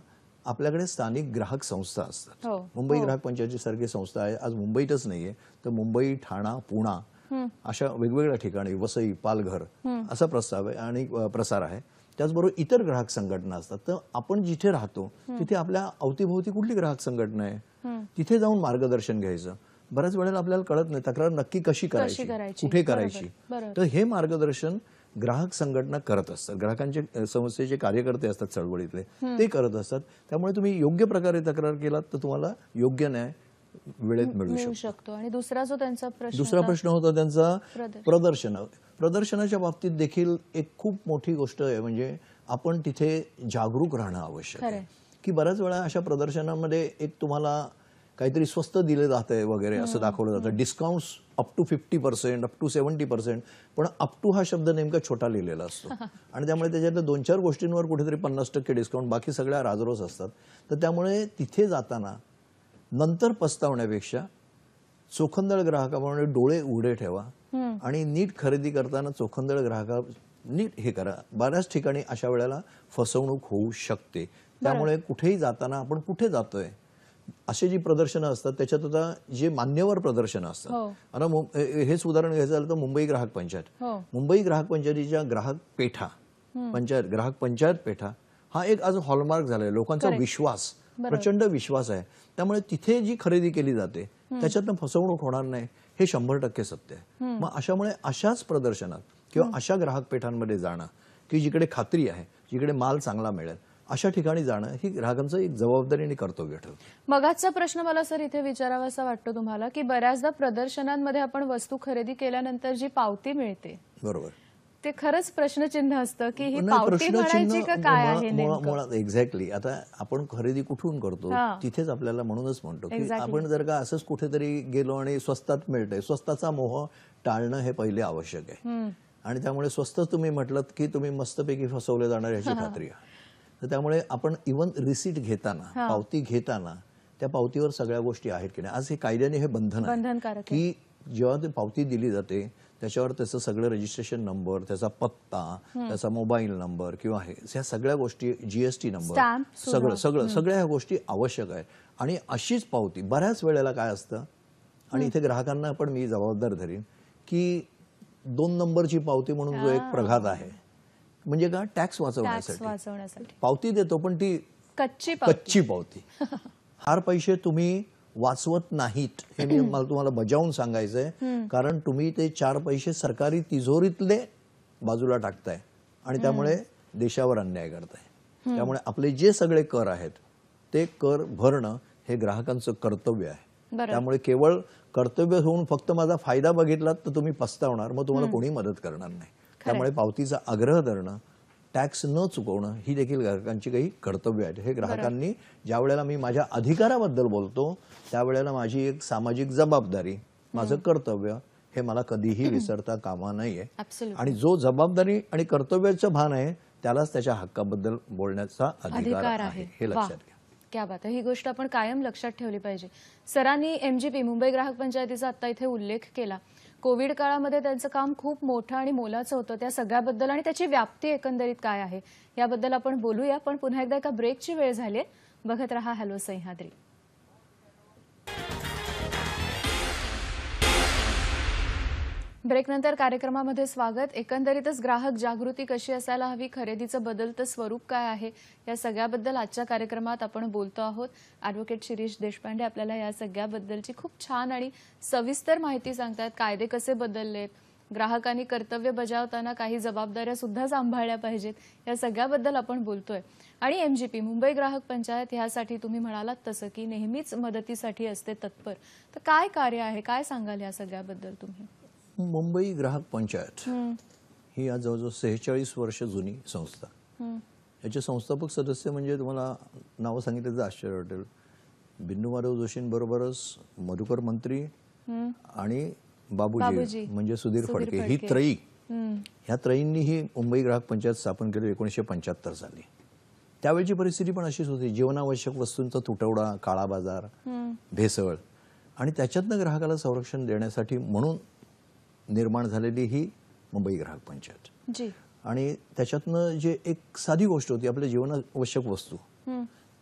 आपल्याकडे स्थानिक ग्राहक संस्था असतात हो, मुंबई हो. ग्राहक पंचायती सारखी संस्था आहे आज मुंबईतच नाहीये तर मुंबई ठाणा पुणा अशा वेगवेगळ्या ठिकाणी वसई पालघर असा प्रस्ताव आहे आणि प्रसार आहे त्याचबरोबर इतर ग्राहक संघटना असतात तर आपण जिथे राहतो तिथे आपल्या अवतीभोवती कुठली ग्राहक संघटना आहे तिथे जाऊन मार्गदर्शन घ्यायचं बऱ्याच वेळेला आपल्याला कळत नाही तक्रार नक्की कशी करायची कुठे करायची तर हे मार्गदर्शन ग्राहक संघटना करत असतात ग्राहकांचे समस्येचे कार्यकर्ते असतात चळवळीतले ते करत असतात त्यामुळे तुम्ही योग्य प्रकारे तक्रार केलात तर तुम्हाला योग्य न्याय वेळेत मिळू शकतो आणि दुसरा जो त्यांचा प्रश्न दुसरा प्रश्न होता त्यांचा प्रदर्शन प्रदर्शनाच्या बाबतीत देखील एक खूप मोठी गोष्ट आहे म्हणजे आपण तिथे जागरूक राहणं आवश्यक आहे की बऱ्याच वेळा अशा प्रदर्शनामध्ये एक तुम्हाला काहीतरी स्वस्त दिले जाते वगैरे असं दाखवलं जातं discount up to fifty percent up to seventy percent पण अप टू हा शब्द नेमका छोटा लिहिलेला असतो आणि त्यामुळे त्याच्यातल्या दोन चार गोष्टींवर कुठेतरी पन्नास टक्के डिस्काउंट बाकी सगळ्या राजरोस असतात तर त्यामुळे तिथे जाताना नंतर पस्तावण्यापेक्षा चोखंदळ ग्राहकाप्रमाणे डोळे उघडे ठेवा आणि नीट खरेदी करताना चोखंदळ ग्राहका नीट हे करा बऱ्याच ठिकाणी अशा वेळेला फसवणूक होऊ शकते त्यामुळे कुठेही जाताना आपण कुठे जातोय असे जी प्रदर्शनं असतात त्याच्यात आता जे मान्यवर प्रदर्शनं असतात हो. आता हेच उदाहरण घ्यायचं झालं तर मुंबई ग्राहक पंचायत हो. मुंबई ग्राहक पंचायतीच्या ग्राहक पेठा पंचायत ग्राहक पंचायत पेठा हा एक आज हॉलमार्क झालाय लोकांचा विश्वास प्रचंड विश्वास आहे त्यामुळे तिथे जी खरेदी केली जाते त्याच्यातनं फसवणूक होणार नाही हे शंभर टक्के सत्य आहे मग अशामुळे अशाच प्रदर्शनात किंवा अशा ग्राहक पेठांमध्ये जाणं की जिकडे खात्री आहे जिकडे माल चांगला मिळेल अशा ठिकाणी जाणं ही ग्राहकांचं एक जबाबदारी आणि कर्तव्य ठरतं मगाचा प्रश्न मला सर इथे विचारावा असा वाटतो तुम्हाला की बऱ्याचदा प्रदर्शनांमध्ये आपण वस्तू खरेदी केल्यानंतर जी पावती मिळते बरोबर ते खरंच प्रश्नचिन्ह असतं की ही पावती काय आहे एक्झॅक्टली आता आपण खरेदी कुठून करतो तिथेच आपल्याला म्हणूनच म्हणतो की आपण जर का असंच कुठेतरी गेलो आणि स्वस्तात मिळतंय स्वस्ताचा मोह टाळणं हे पहिले आवश्यक आहे आणि त्यामुळे स्वस्त तुम्ही म्हटलं की तुम्ही मस्तपैकी फसवले जाणार याची खात्री आहे तर त्यामुळे आपण इवन रिसीट घेताना पावती घेताना त्या पावतीवर सगळ्या गोष्टी आहेत की नाही आज हे कायद्याने हे बंधन आहे की जेव्हा ती पावती दिली जाते त्याच्यावर त्याचं सगळं रजिस्ट्रेशन नंबर त्याचा पत्ता त्याचा मोबाईल नंबर किंवा हे ह्या सगळ्या गोष्टी जीएसटी नंबर सगळं सगळं सगळ्या ह्या गोष्टी आवश्यक आहेत आणि अशीच पावती बऱ्याच वेळेला काय असतं आणि इथे ग्राहकांना पण मी जबाबदार धरीन की दोन नंबरची पावती म्हणून जो एक प्रघात आहे म्हणजे का टॅक्स वाचवण्यासाठी पावती देतो पण ती कच्ची कच्ची पावती हार पैसे तुम्ही वाचवत नाहीत हे मी मला तुम्हाला बजावून सांगायचंय कारण तुम्ही ते चार पैसे सरकारी तिजोरीतले बाजूला टाकताय आणि त्यामुळे देशावर अन्याय करताय त्यामुळे आपले जे सगळे कर आहेत ते कर भरणं हे ग्राहकांचं कर्तव्य आहे त्यामुळे केवळ कर्तव्य होऊन फक्त माझा फायदा बघितला तर तुम्ही पस्तावणार मग तुम्हाला कोणी मदत करणार नाही त्यामुळे पावतीचा आग्रह धरणं टॅक्स न चुकवणं ही देखील ग्राहकांची काही कर्तव्य आहेत हे ग्राहकांनी ज्या वेळेला मी माझ्या अधिकाराबद्दल बोलतो त्यावेळेला माझी एक सामाजिक जबाबदारी माझं कर्तव्य हे मला कधीही विसरता कामा नाहीये आणि जो जबाबदारी आणि कर्तव्याचं भान आहे त्यालाच त्याच्या हक्काबद्दल बोलण्याचा अधिकार आहे हे लक्षात घ्या क्या बात ही गोष्ट आपण कायम लक्षात ठेवली पाहिजे सरांनी एमजीपी मुंबई ग्राहक पंचायतीचा आता इथे उल्लेख केला कोविड काळामध्ये त्यांचं काम खूप मोठं आणि मोलाचं होतं त्या सगळ्याबद्दल आणि त्याची व्याप्ती एकंदरीत काय आहे याबद्दल आपण बोलूया पण पुन्हा एकदा एका ब्रेकची वेळ झाली बघत रहा हॅलो सह्याद्री ब्रेकनंतर कार्यक्रमामध्ये स्वागत एकंदरीतच ग्राहक जागृती कशी असायला हवी खरेदीचं बदलतं स्वरूप काय आहे या सगळ्याबद्दल आजच्या कार्यक्रमात आपण बोलतो आहोत ॲडव्होकेट शिरीष देशपांडे आपल्याला या सगळ्याबद्दलची खूप छान आणि सविस्तर माहिती सांगतात कायदे कसे बदललेत ग्राहकांनी कर्तव्य बजावताना काही जबाबदाऱ्या सुद्धा सांभाळल्या पाहिजेत या सगळ्याबद्दल आपण बोलतोय आणि एम मुंबई ग्राहक पंचायत ह्यासाठी तुम्ही म्हणालात तसं की नेहमीच मदतीसाठी असते तत्पर तर काय कार्य आहे काय सांगाल या सगळ्याबद्दल तुम्ही मुंबई ग्राहक पंचायत ही आज जवळजवळ सेहेचाळीस वर्ष जुनी संस्था याचे संस्थापक सदस्य म्हणजे तुम्हाला नावं सांगितले तर आश्चर्य वाटेल बिंदू माधव जोशींबरोबरच मधुकर मंत्री आणि बाबूजी म्हणजे सुधीर फडके ही त्रयी ह्या त्रयींनी ही मुंबई ग्राहक पंचायत स्थापन केली एकोणीसशे पंच्याहत्तर साली त्यावेळची परिस्थिती पण अशीच होती जीवनावश्यक वस्तूंचा तुटवडा काळा बाजार भेसळ आणि त्याच्यातनं ग्राहकाला संरक्षण देण्यासाठी म्हणून निर्माण झालेली ही मुंबई ग्राहक पंचायत आणि त्याच्यातनं जे एक साधी गोष्ट होती आपल्या जीवन आवश्यक वस्तू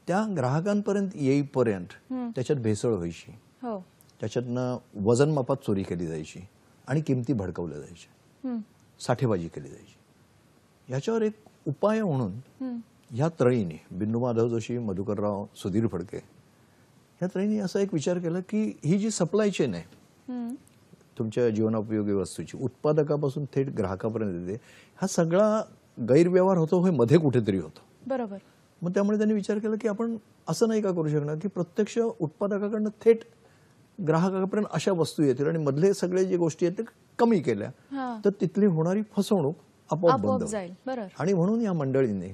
त्या ग्राहकांपर्यंत येईपर्यंत त्याच्यात भेसळ व्हायची हो. त्याच्यातनं वजन मापात चोरी केली जायची आणि किमती भडकवल्या जायच्या साठेबाजी केली जायची याच्यावर एक उपाय म्हणून ह्या त्रयीने बिंदू माधव जोशी मधुकरराव सुधीर फडके ह्या त्रयीने असा एक विचार केला की ही जी सप्लाय चेन आहे तुमच्या जीवनोपयोगी वस्तूची उत्पादकापासून थेट ग्राहकापर्यंत येते हा सगळा गैरव्यवहार होतो हे मध्ये कुठेतरी होतो बरोबर मग त्यामुळे त्यांनी विचार केला की आपण असं नाही का करू शकणार की प्रत्यक्ष उत्पादकाकडनं थेट ग्राहकापर्यंत अशा वस्तू येतील आणि मधले सगळे जे गोष्टी आहेत ते कमी केल्या तर तिथली होणारी फसवणूक आपोआप बंद आणि म्हणून या मंडळींनी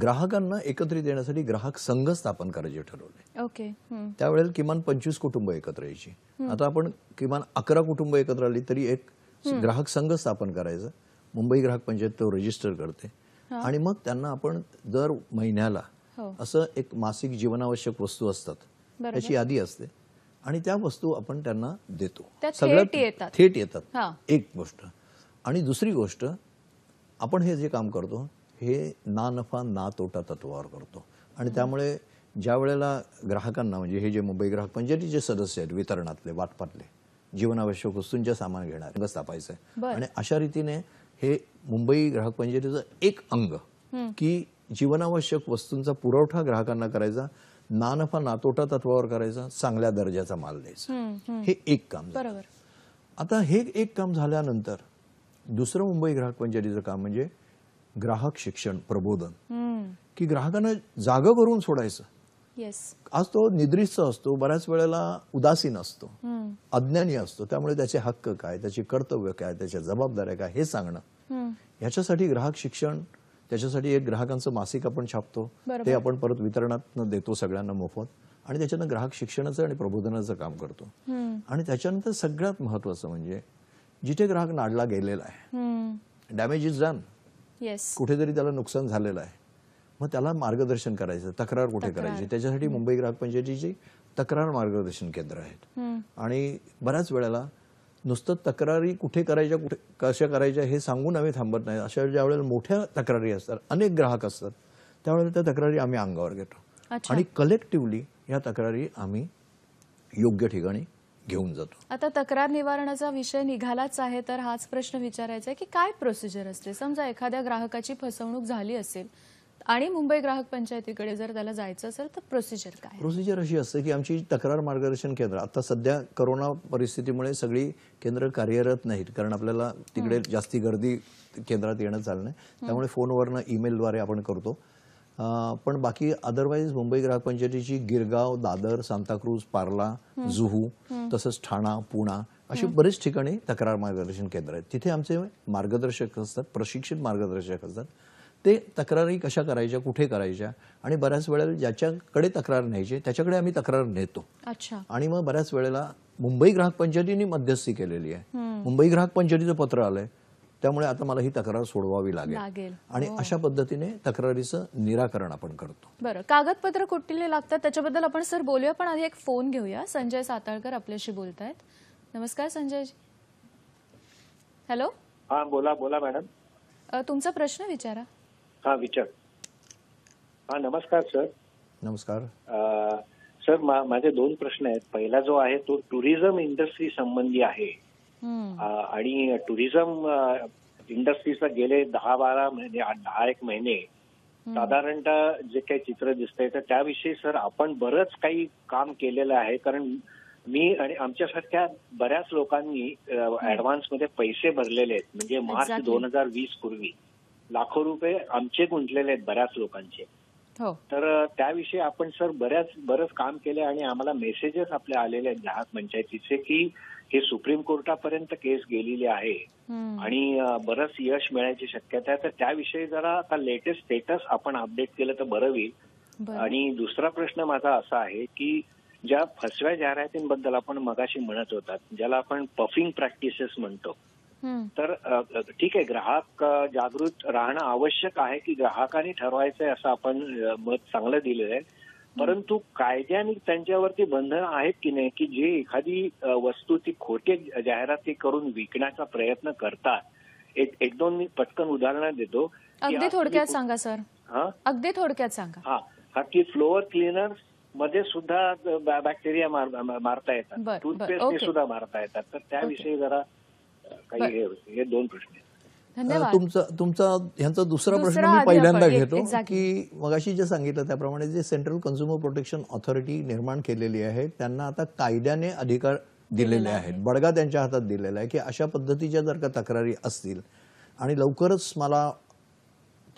ग्राहकांना एकत्रित येण्यासाठी ग्राहक संघ स्थापन करायचे ठरवले ओके त्यावेळेला किमान पंचवीस कुटुंब एकत्र यायची आता आपण किमान अकरा कुटुंब एकत्र आली तरी एक ग्राहक संघ स्थापन करायचा मुंबई ग्राहक पंचायत तो रजिस्टर करते आणि मग त्यांना आपण दर महिन्याला हो. असं एक मासिक जीवनावश्यक वस्तू असतात त्याची यादी असते आणि त्या वस्तू आपण त्यांना देतो सगळ्यात थेट येतात एक गोष्ट आणि दुसरी गोष्ट आपण हे जे काम करतो हे ना नफा ना तोटा तत्वावर करतो आणि त्यामुळे ज्या वेळेला ग्राहकांना म्हणजे हे जे मुंबई ग्राहक पंचायतीचे सदस्य आहेत वितरणातले वाटपातले जीवनावश्यक वस्तूंचे सामान घेणार स्थापायचं आणि अशा रीतीने हे मुंबई ग्राहक पंचायतीचं एक अंग की जीवनावश्यक वस्तूंचा पुरवठा ग्राहकांना करायचा ना नफा ना तोटा तत्वावर करायचा चांगल्या दर्जाचा माल द्यायचा हे एक काम बरोबर आता हे एक काम झाल्यानंतर दुसरं मुंबई ग्राहक पंचायतीचं काम म्हणजे ग्राहक शिक्षण प्रबोधन की ग्राहकांना जाग करून सोडायचं आज तो निद्रिस्त असतो बऱ्याच वेळेला उदासीन असतो अज्ञानी असतो त्यामुळे त्याचे हक्क काय त्याची कर्तव्य काय त्याच्या जबाबदाऱ्या काय हे सांगणं ह्याच्यासाठी ग्राहक शिक्षण त्याच्यासाठी एक ग्राहकांचं मासिक आपण छापतो ते आपण परत वितरणात देतो सगळ्यांना मोफत आणि त्याच्यानं ग्राहक शिक्षणाचं आणि प्रबोधनाचं काम करतो आणि त्याच्यानंतर सगळ्यात महत्वाचं म्हणजे जिथे ग्राहक नाडला गेलेला आहे डॅमेज इज डन कुठेतरी त्याला नुकसान झालेलं आहे मग त्याला मार्गदर्शन करायचं तक्रार कुठे करायची त्याच्यासाठी मुंबई ग्राहक पंचायतीची तक्रार मार्गदर्शन केंद्र आहेत आणि बऱ्याच वेळेला नुसतं तक्रारी कुठे करायच्या कुठे कशा करायच्या हे सांगून आम्ही थांबत नाही अशा ज्या वेळेला मोठ्या तक्रारी असतात अनेक ग्राहक असतात त्यावेळेला त्या तक्रारी आम्ही अंगावर घेतो आणि कलेक्टिव्हली या तक्रारी आम्ही योग्य ठिकाणी घेऊन जातो आता तक्रार निवारणाचा विषय निघालाच आहे तर हाच प्रश्न विचारायचा आहे की काय प्रोसिजर असते समजा एखाद्या ग्राहकाची फसवणूक झाली असेल आणि मुंबई ग्राहक पंचायतीकडे जर त्याला जायचं असेल तर प्रोसिजर काय प्रोसिजर अशी असते की आमची तक्रार मार्गदर्शन केंद्र आता सध्या करोना परिस्थितीमुळे सगळी केंद्र कार्यरत नाहीत कारण आपल्याला तिकडे जास्ती गर्दी केंद्रात येणं नाही त्यामुळे फोनवरनं ईमेलद्वारे आपण करतो पण बाकी अदरवाईज मुंबई ग्राहक पंचायतीची गिरगाव दादर सांताक्रूज पार्ला जुहू तसंच ठाणा पुणा अशी बरेच ठिकाणी तक्रार मार्गदर्शन केंद्र आहेत तिथे आमचे मार्गदर्शक असतात प्रशिक्षित मार्गदर्शक असतात ते तक्रारी कशा करायच्या कुठे करायच्या आणि बऱ्याच वेळेला ज्याच्याकडे तक्रार न्यायची त्याच्याकडे आम्ही तक्रार नेतो आणि मग बऱ्याच वेळेला मुंबई ग्राहक पंचायतीने मध्यस्थी केलेली आहे मुंबई ग्राहक पंचायतीचं पत्र आलंय त्यामुळे आता मला ही तक्रार सोडवावी लागेल आणि हो. अशा पद्धतीने तक्रारीचं निराकरण आपण करतो बरं कागदपत्र कुठले लागतात त्याच्याबद्दल आपण सर बोलूया पण आधी एक फोन घेऊया संजय साताळकर आपल्याशी बोलत आहेत नमस्कार संजय हॅलो हा बोला बोला मॅडम तुमचा प्रश्न विचारा हा विचार हा नमस्कार सर नमस्कार सर माझे दोन प्रश्न आहेत पहिला जो आहे तो टुरिझम इंडस्ट्री संबंधी आहे आणि टुरिझम इंडस्ट्रीचा गेले दहा बारा महिने दहा एक महिने साधारणतः जे काही चित्र दिसतंय तर त्याविषयी सर आपण बरंच काही काम केलेलं आहे कारण मी आणि आमच्यासारख्या बऱ्याच लोकांनी मध्ये पैसे भरलेले आहेत म्हणजे मार्च दोन हजार वीस पूर्वी लाखो रुपये आमचे गुंतलेले आहेत बऱ्याच लोकांचे हो. तर त्याविषयी आपण सर बऱ्याच बरंच काम केले आणि आम्हाला मेसेजेस आपले आलेले आहेत ग्राहक पंचायतीचे की हे सुप्रीम कोर्टापर्यंत केस गेलेली आहे आणि बरंच यश मिळायची शक्यता आहे तर त्याविषयी जरा आता लेटेस्ट स्टेटस आपण अपडेट केलं तर बरं होईल आणि दुसरा प्रश्न माझा असा आहे की ज्या फसव्या जाहिरातींबद्दल आपण मगाशी म्हणत होतात ज्याला आपण पफिंग प्रॅक्टिसेस म्हणतो तर ठीक आहे ग्राहक जागृत राहणं आवश्यक आहे की ग्राहकांनी ठरवायचंय असं आपण मत चांगलं दिलेलं आहे परंतु कायद्याने त्यांच्यावरती बंधन आहेत की नाही की जे एखादी वस्तू ती खोटे जाहिराती करून विकण्याचा प्रयत्न करतात एक एक दोन मी पटकन उदाहरण देतो अगदी थोडक्यात सांगा सर हा अगदी थोडक्यात सांगा हा हा की फ्लोअर क्लिनर्स मध्ये सुद्धा बॅक्टेरिया मारता येतात टूथपेस्ट सुद्धा मारता येतात तर त्याविषयी जरा काही हे दोन प्रश्न आहेत तुमचा तुमचा ह्यांचा दुसरा प्रश्न मी पहिल्यांदा घेतो की मगाशी जे सांगितलं त्याप्रमाणे जे सेंट्रल कन्झ्युमर प्रोटेक्शन ऑथॉरिटी निर्माण केलेली आहे त्यांना आता कायद्याने अधिकार दिलेले आहेत बडगा त्यांच्या हातात दिलेला आहे की अशा पद्धतीच्या जर का तक्रारी असतील आणि लवकरच मला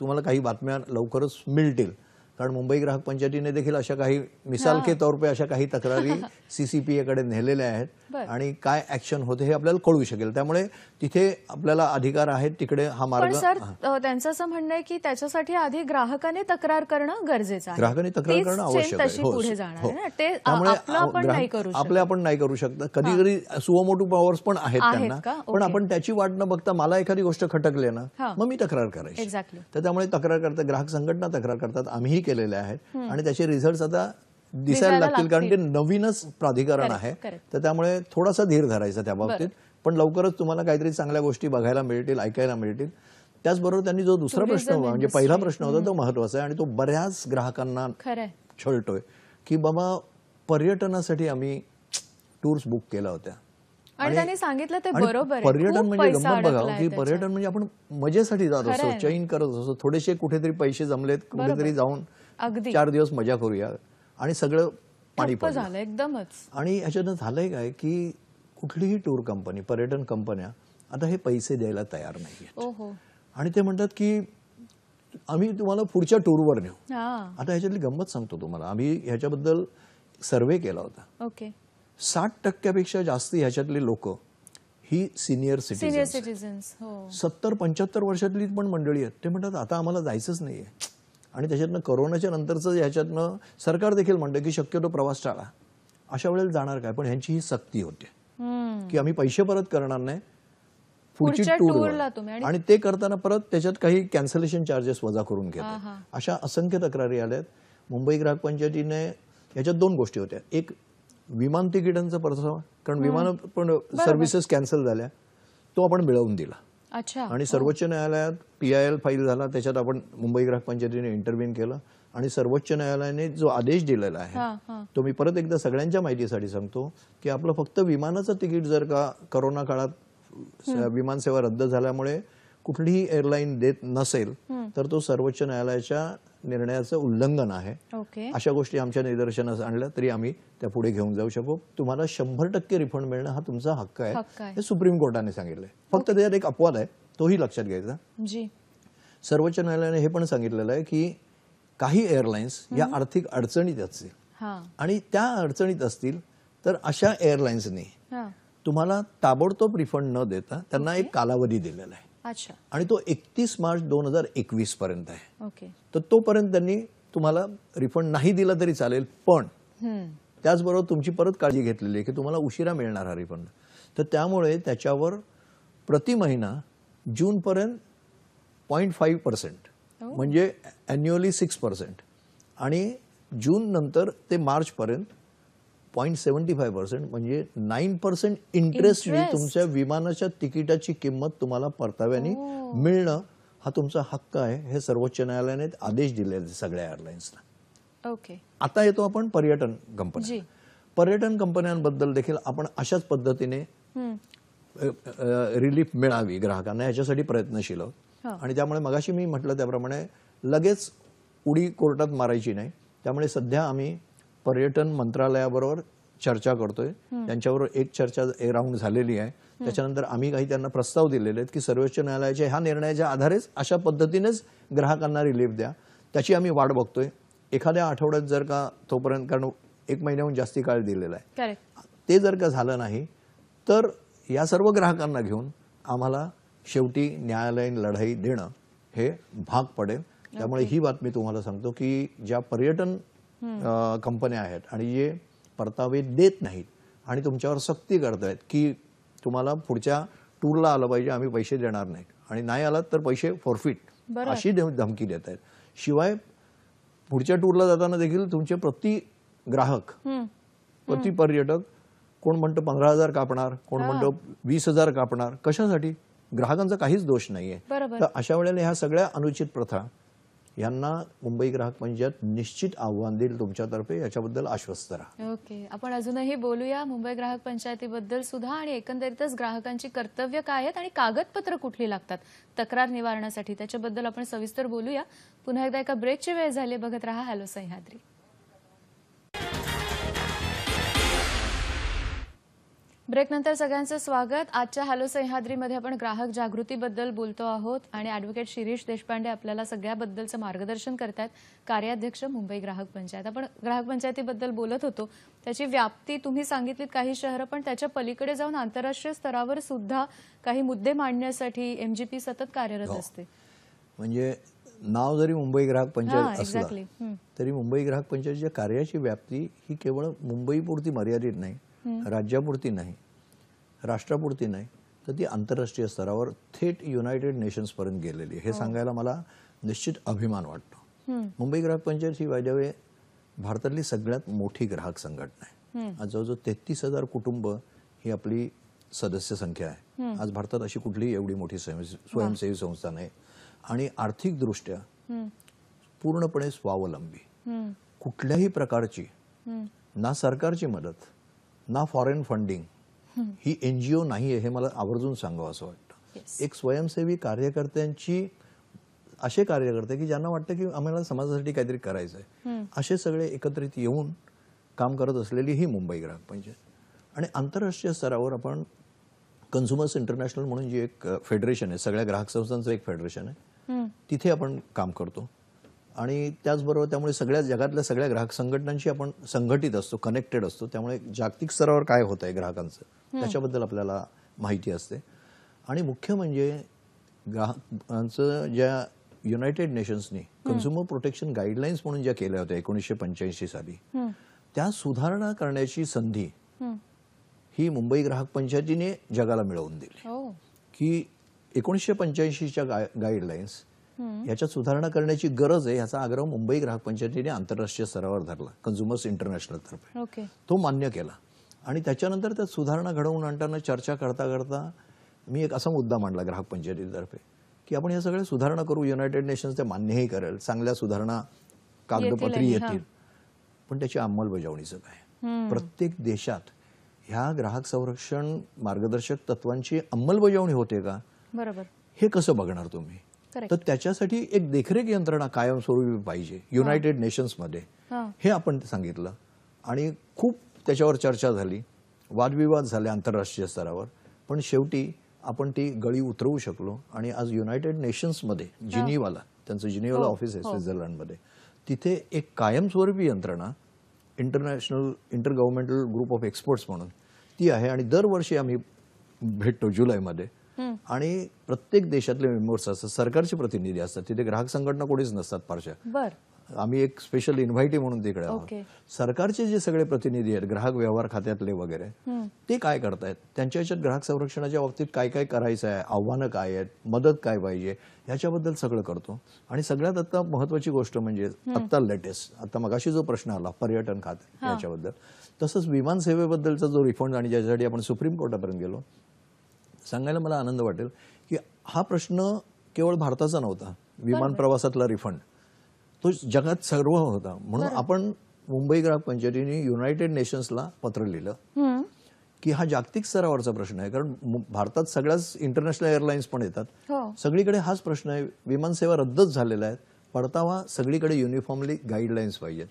तुम्हाला काही बातम्या लवकरच मिळतील कारण मुंबई ग्राहक पंचायतीने देखील अशा काही मिसाल के तौर पे अशा काही तक्रारी सी सी नेलेल्या आहेत आणि काय ऍक्शन होते हे आपल्याला कळू शकेल त्यामुळे तिथे आपल्याला अधिकार आहेत तिकडे हा मार्ग सर त्यांचं असं म्हणणं आहे की त्याच्यासाठी आधी ग्राहकाने तक्रार करणं गरजेचं आहे ग्राहकाने तक्रार करणं आवश्यक आहे आपले आपण नाही करू शकत कधी कधी सुवमोटू पॉवर्स पण आहेत त्यांना पण आपण त्याची वाट न बघता मला एखादी गोष्ट खटकले ना मग मी तक्रार करायची तर त्यामुळे तक्रार करतात ग्राहक संघटना तक्रार करतात आम्हीही केलेल्या आहेत आणि त्याचे रिझल्ट आता दिसायला लागतील कारण ते नवीनच प्राधिकरण आहे तर त्यामुळे थोडासा धीर धरायचा त्या बाबतीत पण लवकरच तुम्हाला काहीतरी चांगल्या गोष्टी बघायला मिळतील ऐकायला मिळतील त्याचबरोबर त्यांनी जो दुसरा प्रश्न होता म्हणजे पहिला प्रश्न म्हणजे- होता तो महत्वाचा आहे आणि तो बऱ्याच ग्राहकांना छळतोय की बाबा पर्यटनासाठी आम्ही टूर्स बुक केल्या होत्या आणि त्यांनी सांगितलं ते बरोबर पर्यटन म्हणजे गमत बघा हो, की पर्यटन म्हणजे आपण मजेसाठी जात असतो चैन करत असतो थोडेसे कुठेतरी पैसे जमलेत कुठेतरी जाऊन चार दिवस मजा करूया आणि सगळं पाणी झालं एकदमच आणि ह्याच्यानं झालंय काय की कुठलीही टूर कंपनी पर्यटन कंपन्या आता हे पैसे द्यायला तयार नाही आणि ते म्हणतात की आम्ही तुम्हाला पुढच्या टूरवर नेऊ आता ह्याच्यातली गंमत सांगतो तुम्हाला आम्ही ह्याच्याबद्दल सर्वे केला होता ओके साठ टक्क्यापेक्षा जास्त ह्याच्यातले लोक ही सिनियर सिटीजन्स हो. सत्तर पंच्याहत्तर वर्षातली पण मंडळी आहेत ते म्हणतात आता आम्हाला जायचंच नाहीये आणि त्याच्यातनं करोनाच्या नंतरचं ह्याच्यातनं सरकार देखील म्हणतं की शक्यतो प्रवास टाळा अशा वेळेला जाणार काय पण ह्यांची ही सक्ती होते की आम्ही पैसे परत करणार नाही पुढची टूर आणि ते करताना परत त्याच्यात काही कॅन्सलेशन चार्जेस वजा करून घेतात अशा असंख्य तक्रारी आल्यात मुंबई ग्राहक पंचायतीने याच्यात दोन गोष्टी होत्या एक विमान तिकिटांचा परताव कारण विमान पण सर्व्हिसेस कॅन्सल झाल्या तो आपण मिळवून दिला आणि हो. सर्वोच्च न्यायालयात पीआयएल फाईल झाला त्याच्यात आपण मुंबई ग्राहक पंचायतीने इंटरव्हिन केलं आणि सर्वोच्च न्यायालयाने जो आदेश दिलेला आहे तो मी परत एकदा सगळ्यांच्या माहितीसाठी सांगतो की आपलं फक्त विमानाचं तिकीट जर का करोना काळात विमानसेवा रद्द झाल्यामुळे कुठलीही एअरलाईन देत नसेल तर तो सर्वोच्च न्यायालयाच्या निर्णयाचं उल्लंघन आहे अशा गोष्टी आमच्या निदर्शनास आणल्या तरी आम्ही त्या पुढे घेऊन जाऊ शकू तुम्हाला शंभर टक्के रिफंड मिळणं हा तुमचा हक्क आहे हे सुप्रीम कोर्टाने सांगितलंय फक्त त्याच्यात एक अपवाद आहे तोही लक्षात घ्यायचा सर्वोच्च न्यायालयाने हे पण सांगितलेलं आहे की काही एअरलाइन्स या आर्थिक अडचणीत असतील आणि त्या अडचणीत असतील तर अशा एअरलाइन्सनी तुम्हाला ताबडतोब रिफंड न देता त्यांना एक कालावधी दिलेला आहे आणि तो एकतीस मार्च दोन हजार एकवीस पर्यंत आहे तर तर तोपर्यंत त्यांनी तुम्हाला रिफंड नाही दिला तरी चालेल पण त्याचबरोबर तुमची परत काळजी घेतलेली आहे की तुम्हाला उशिरा मिळणार हा रिफंड तर त्यामुळे त्याच्यावर प्रति महिना पर्यंत पॉइंट फाईव्ह पर्सेंट म्हणजे ॲन्युअली सिक्स पर्सेंट आणि जून नंतर ते मार्च पर्यंत पॉईंट सेवन्टी फाय पर्सेंट म्हणजे नाईन पर्सेंट इंटरेस्ट तुमच्या विमानाच्या तिकिटाची किंमत तुम्हाला परताव्याने हो. मिळणं हा तुमचा हक्क आहे हे सर्वोच्च न्यायालयाने आदेश दिलेले सगळ्या एअरलाइन्सना ओके आता येतो आपण पर्यटन कंपनी पर्यटन कंपन्यांबद्दल देखील आपण अशाच पद्धतीने रिलीफ मिळावी ग्राहकांना याच्यासाठी प्रयत्नशील हो. आणि त्यामुळे मगाशी मी म्हटलं त्याप्रमाणे लगेच उडी कोर्टात मारायची नाही त्यामुळे सध्या आम्ही पर्यटन मंत्रालयाबरोबर चर्चा करतोय त्यांच्यावर एक चर्चा एक राऊंड झालेली आहे त्याच्यानंतर आम्ही काही त्यांना प्रस्ताव दिलेले आहेत की सर्वोच्च न्यायालयाच्या ह्या निर्णयाच्या आधारेच अशा पद्धतीनेच ग्राहकांना रिलीफ द्या त्याची आम्ही वाट बघतोय एखाद्या आठवड्यात जर का तोपर्यंत कारण एक महिन्याहून जास्ती काळ दिलेला आहे ते जर का झालं नाही तर या सर्व ग्राहकांना घेऊन आम्हाला शेवटी न्यायालयीन लढाई देणं हे भाग पडेल त्यामुळे ही बातमी तुम्हाला सांगतो की ज्या पर्यटन कंपन्या आहेत आणि जे परतावे देत नाहीत आणि तुमच्यावर सक्ती करतायत की तुम्हाला पुढच्या टूरला आलं पाहिजे आम्ही पैसे देणार नाही आणि नाही आलात तर पैसे फॉरफिट अशी धमकी देत आहेत शिवाय पुढच्या टूरला जाताना देखील तुमचे प्रति ग्राहक प्रति पर्यटक कोण म्हणतो पंधरा हजार कापणार कोण म्हणतो वीस हजार कापणार कशासाठी ग्राहकांचा काहीच दोष नाहीये तर अशा वेळेला ह्या सगळ्या अनुचित प्रथा यांना मुंबई ग्राहक पंचायत निश्चित आव्हान देईल तुमच्यातर्फे याच्याबद्दल आश्वस्त राहा ओके आपण अजूनही बोलूया मुंबई ग्राहक पंचायतीबद्दल सुद्धा आणि एकंदरीतच ग्राहकांची कर्तव्य काय आहेत आणि कागदपत्र कुठली लागतात तक्रार निवारणासाठी त्याच्याबद्दल आपण सविस्तर बोलूया पुन्हा एकदा एका ब्रेकची वेळ झाली बघत राहा हॅलो सह्याद्री ब्रेकनंतर सगळ्यांचं स्वागत आजच्या हॅलो सह्याद्रीमध्ये आपण ग्राहक जागृतीबद्दल बोलतो आहोत आणि ॲडव्होकेट शिरीष देशपांडे आपल्याला सगळ्याबद्दलचं मार्गदर्शन करतात कार्याध्यक्ष मुंबई ग्राहक पंचायत आपण ग्राहक पंचायतीबद्दल बोलत होतो त्याची व्याप्ती तुम्ही सांगितलीत काही शहरं पण त्याच्या पलीकडे जाऊन आंतरराष्ट्रीय स्तरावर सुद्धा काही मुद्दे मांडण्यासाठी एमजीपी सतत कार्यरत हो. असते म्हणजे नाव जरी मुंबई ग्राहक पंचायत तरी मुंबई ग्राहक पंचायतीच्या कार्याची व्याप्ती ही केवळ मुंबईपुरती मर्यादित नाही राज्यापुरती नाही राष्ट्रापुरती नाही तर ती आंतरराष्ट्रीय स्तरावर थेट युनायटेड नेशन्स पर्यंत गेलेली हे हो. सांगायला मला निश्चित अभिमान वाटतो मुंबई ग्राहक पंचायत ही वायदेवे भारतातली सगळ्यात मोठी ग्राहक संघटना आहे आज जवळजवळ तेहतीस हजार कुटुंब ही आपली सदस्य संख्या आहे आज भारतात अशी कुठली एवढी मोठी स्वयंसेवी संस्था नाही आणि आर्थिकदृष्ट्या पूर्णपणे स्वावलंबी कुठल्याही प्रकारची ना सरकारची मदत ना फॉरेन फंडिंग ही एन जी ओ नाही आहे हे मला आवर्जून सांगावं असं वाटतं एक स्वयंसेवी कार्यकर्त्यांची असे कार्यकर्ते की ज्यांना वाटतं की आम्हाला समाजासाठी काहीतरी करायचं आहे असे सगळे एकत्रित येऊन काम करत असलेली ही मुंबई ग्राहक पंचायत आणि आंतरराष्ट्रीय स्तरावर आपण कन्झ्युमर्स इंटरनॅशनल म्हणून जी एक फेडरेशन आहे सगळ्या ग्राहक संस्थांचं एक फेडरेशन आहे तिथे आपण काम करतो आणि त्याचबरोबर त्यामुळे सगळ्या जगातल्या सगळ्या ग्राहक संघटनांशी आपण संघटित असतो कनेक्टेड असतो त्यामुळे जागतिक स्तरावर काय होत आहे ग्राहकांचं त्याच्याबद्दल आपल्याला माहिती असते आणि मुख्य म्हणजे ग्राहकांचं ज्या युनायटेड नेशन्सनी कन्झ्युमर प्रोटेक्शन गाईडलाईन्स म्हणून ज्या केल्या होत्या एकोणीसशे पंच्याऐंशी साली त्या सुधारणा करण्याची संधी ही मुंबई ग्राहक पंचायतीने जगाला मिळवून दिली हो. की एकोणीसशे पंच्याऐंशीच्या गाईडलाईन्स याच्यात सुधारणा करण्याची गरज आहे याचा आग्रह मुंबई ग्राहक पंचायतीने आंतरराष्ट्रीय स्तरावर धरला कन्झ्युमर्स इंटरनॅशनल तर्फे तो मान्य केला आणि त्याच्यानंतर त्यात सुधारणा घडवून आणताना चर्चा करता करता मी एक असा मुद्दा मांडला ग्राहक पंचायतीतर्फे की आपण या सगळ्या सुधारणा करू युनायटेड नेशन्स ते मान्यही करेल चांगल्या सुधारणा कागदपत्री येतील पण त्याची अंमलबजावणीचं काय प्रत्येक देशात ह्या ग्राहक संरक्षण मार्गदर्शक तत्वांची अंमलबजावणी होते का बरोबर हे कसं बघणार तुम्ही तर त्याच्यासाठी एक देखरेख यंत्रणा कायमस्वरूपी पाहिजे युनायटेड नेशन्समध्ये हे आपण सांगितलं आणि खूप त्याच्यावर चर्चा झाली वादविवाद झाले आंतरराष्ट्रीय स्तरावर पण शेवटी आपण ती गळी उतरवू शकलो आणि आज युनायटेड नेशन्समध्ये जिनिवाला त्यांचं जिनीवाला हो. ऑफिस आहे हो. स्वित्झर्लंडमध्ये तिथे एक कायमस्वरूपी यंत्रणा international inter governmental group of experts म्हणून ती आहे आणि दरवर्षी आम्ही भेटतो जुलैमध्ये आणि प्रत्येक देशातले मेंबर्स असतात सरकारचे प्रतिनिधी असतात तिथे ग्राहक संघटना कोणीच नसतात फारशा आम्ही एक स्पेशल इन्व्हायटी म्हणून तिकडे आहोत सरकारचे जे सगळे प्रतिनिधी आहेत ग्राहक व्यवहार खात्यातले वगैरे ते काय करतायत त्यांच्या याच्यात ग्राहक संरक्षणाच्या बाबतीत काय काय करायचं आहे आव्हानं काय आहेत मदत काय पाहिजे याच्याबद्दल सगळं करतो आणि सगळ्यात आता महत्वाची गोष्ट म्हणजे आता लेटेस्ट आता मगाशी जो प्रश्न आला पर्यटन खाते याच्याबद्दल तसंच विमान सेवेबद्दलचा जो रिफंड आणि ज्याच्यासाठी आपण सुप्रीम कोर्टापर्यंत गेलो सांगायला मला आनंद वाटेल की हा प्रश्न केवळ भारताचा नव्हता विमान प्रवासातला रिफंड तो जगात सर्व होता म्हणून आपण मुंबई ग्राहक पंचायतीने युनायटेड नेशन्सला पत्र लिहिलं की हा जागतिक स्तरावरचा प्रश्न आहे कारण भारतात सगळ्याच इंटरनॅशनल एअरलाईन्स पण येतात हो. सगळीकडे हाच प्रश्न आहे विमानसेवा रद्दच झालेल्या आहेत परतावा सगळीकडे युनिफॉर्मली गाईडलाईन्स पाहिजेत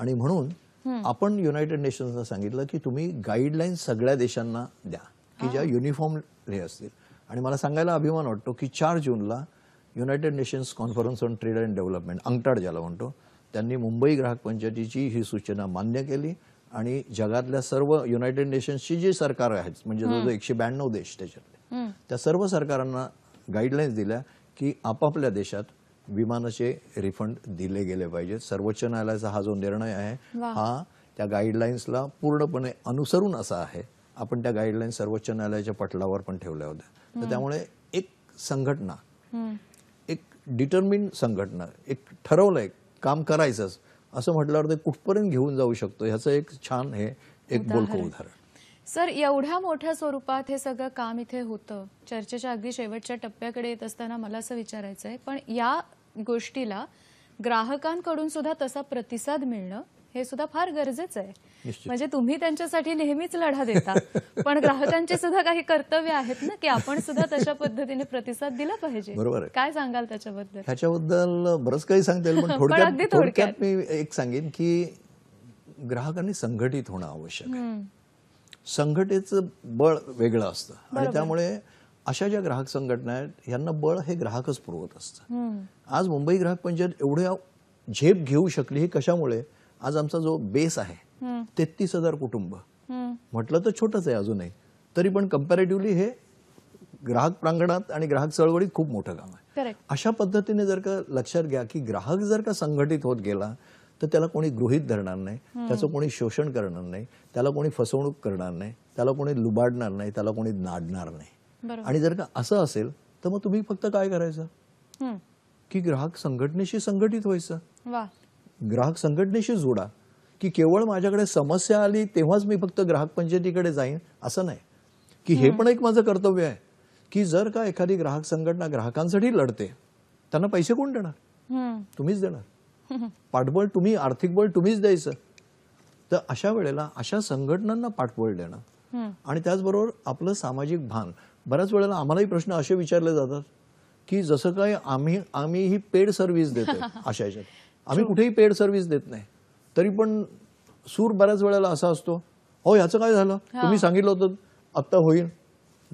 आणि म्हणून आपण युनायटेड नेशन्सला सांगितलं की तुम्ही गाईडलाईन्स सगळ्या देशांना द्या की ज्या हे असतील आणि मला सांगायला अभिमान वाटतो की चार जूनला united nations conference on trade and development UNCTAD ज्याला म्हणतो त्यांनी मुंबई ग्राहक पंचायतीची ही सूचना मान्य केली आणि जगातल्या सर्व युनायटेड नेशन्सची जी सरकार आहेत म्हणजे जवळजवळ एकशे ब्याण्णव देश त्याच्यातले त्या सर्व सरकारांना गाईडलाईन्स दिल्या की आपापल्या देशात विमानाचे रिफंड दिले गेले पाहिजेत सर्वोच्च न्यायालयाचा हा जो निर्णय आहे हा त्या गाईडलाईन्सला पूर्णपणे अनुसरून असा आहे आपण त्या गाईडलाईन सर्वोच्च न्यायालयाच्या पटलावर पण ठेवल्या होत्या तर त्यामुळे एक संघटना एक डिटर्मिन संघटना एक ठरवलंय काम करायचंच असं म्हटल्यावर ते कुठपर्यंत घेऊन जाऊ शकतो ह्याचं एक छान हे एक बोलकं उदाहरण सर एवढ्या मोठ्या स्वरूपात हे सगळं काम इथे होतं चर्चेच्या अगदी शेवटच्या टप्प्याकडे येत असताना मला असं विचारायचं आहे पण या गोष्टीला ग्राहकांकडून सुद्धा तसा प्रतिसाद मिळणं हे सुद्धा फार गरजेचं आहे म्हणजे तुम्ही त्यांच्यासाठी नेहमीच लढा देता पण ग्राहकांचे सुद्धा काही कर्तव्य आहेत ना की आपण सुद्धा तशा पद्धतीने प्रतिसाद दिला पाहिजे बरोबर काय सांगाल त्याच्याबद्दल त्याच्याबद्दल बरंच काही सांगता येईल पण थोडक्यात थोडक्यात मी एक सांगेन की ग्राहकांनी संघटित होणं आवश्यक आहे संघटेचं बळ वेगळं असतं आणि त्यामुळे अशा ज्या ग्राहक संघटना आहेत यांना बळ हे ग्राहकच पुरवत असतं आज मुंबई ग्राहक पंचायत एवढ्या झेप घेऊ शकली हे कशामुळे आज आमचा जो बेस आहे तेहतीस हजार कुटुंब म्हटलं तर छोटंच आहे अजूनही तरी पण कम्पॅरेटिव्हली हे ग्राहक प्रांगणात आणि ग्राहक चळवळीत खूप मोठं काम आहे अशा पद्धतीने जर का लक्षात घ्या की ग्राहक जर का संघटित होत गेला तर त्याला कोणी गृहित धरणार नाही त्याचं कोणी शोषण करणार नाही त्याला कोणी फसवणूक करणार नाही त्याला कोणी लुबाडणार नाही त्याला कोणी नाडणार नाही आणि जर का असं असेल तर मग तुम्ही फक्त काय करायचं की ग्राहक संघटनेशी संघटित व्हायचं ग्राहक संघटनेशी जोडा की केवळ माझ्याकडे समस्या आली तेव्हाच मी फक्त ग्राहक पंचायतीकडे जाईन असं नाही की हे पण एक माझं कर्तव्य आहे की जर का एखादी ग्राहक संघटना ग्राहकांसाठी लढते त्यांना पैसे कोण देणार तुम्हीच देणार पाठबळ तुम्ही आर्थिक बळ तुम्हीच द्यायचं तर अशा वेळेला अशा संघटनांना पाठबळ देणं आणि त्याचबरोबर आपलं सामाजिक भान बऱ्याच वेळेला आम्हालाही प्रश्न असे विचारले जातात की जसं काय आम्ही आम्ही ही पेड सर्व्हिस देतो अशा याच्यात आम्ही कुठेही पेड सर्व्हिस देत नाही तरी पण सूर बऱ्याच वेळेला असा असतो हो याचं काय झालं तुम्ही सांगितलं होतं आत्ता होईल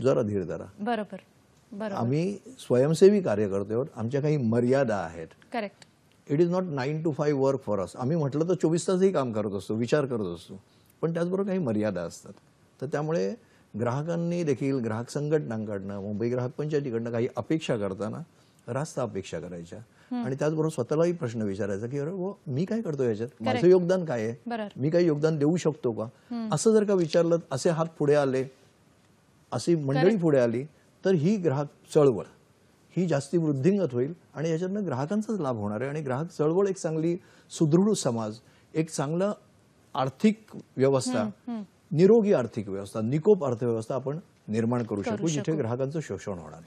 जरा धीर धरा बरोबर आम्ही स्वयंसेवी आहोत आमच्या काही मर्यादा आहेत correct it is not nine to five work for us आम्ही म्हटलं तर चोवीस तासही काम करत असतो विचार करत असतो पण त्याचबरोबर काही मर्यादा असतात तर त्यामुळे ग्राहकांनी देखील ग्राहक संघटनांकडनं मुंबई ग्राहक पंचायतीकडनं काही अपेक्षा करताना रास्ता अपेक्षा करायच्या आणि त्याचबरोबर स्वतःलाही प्रश्न विचारायचा की अरे मी काय करतो याच्यात माझं योगदान काय आहे मी काही योगदान देऊ शकतो का असं जर का विचारलं असे हात पुढे आले अशी मंडळी पुढे आली तर ही ग्राहक चळवळ ही जास्ती वृद्धिंगत होईल आणि याच्यातनं ग्राहकांचाच लाभ होणार आहे आणि ग्राहक चळवळ एक चांगली सुदृढ समाज एक चांगला आर्थिक व्यवस्था निरोगी आर्थिक व्यवस्था निकोप अर्थव्यवस्था आपण निर्माण करू शकू जिथे ग्राहकांचं शोषण होणार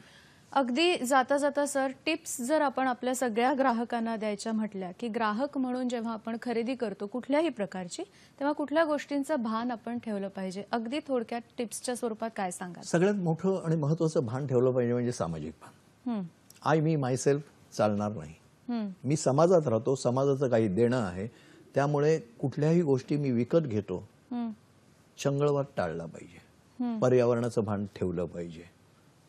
अगदी जाता जाता सर टिप्स जर आपण आपल्या सगळ्या ग्राहकांना द्यायच्या म्हटल्या की ग्राहक म्हणून जेव्हा आपण खरेदी करतो कुठल्याही प्रकारची तेव्हा कुठल्या गोष्टींचं भान आपण ठेवलं पाहिजे अगदी थोडक्यात टिप्सच्या स्वरूपात काय सांगा सगळ्यात मोठं आणि महत्वाचं भान ठेवलं पाहिजे म्हणजे सामाजिक भान आय मी माय सेल्फ चालणार नाही मी समाजात राहतो समाजाचं काही देणं आहे त्यामुळे कुठल्याही गोष्टी मी विकत घेतो चंगळवाद टाळला पाहिजे पर्यावरणाचं भान ठेवलं पाहिजे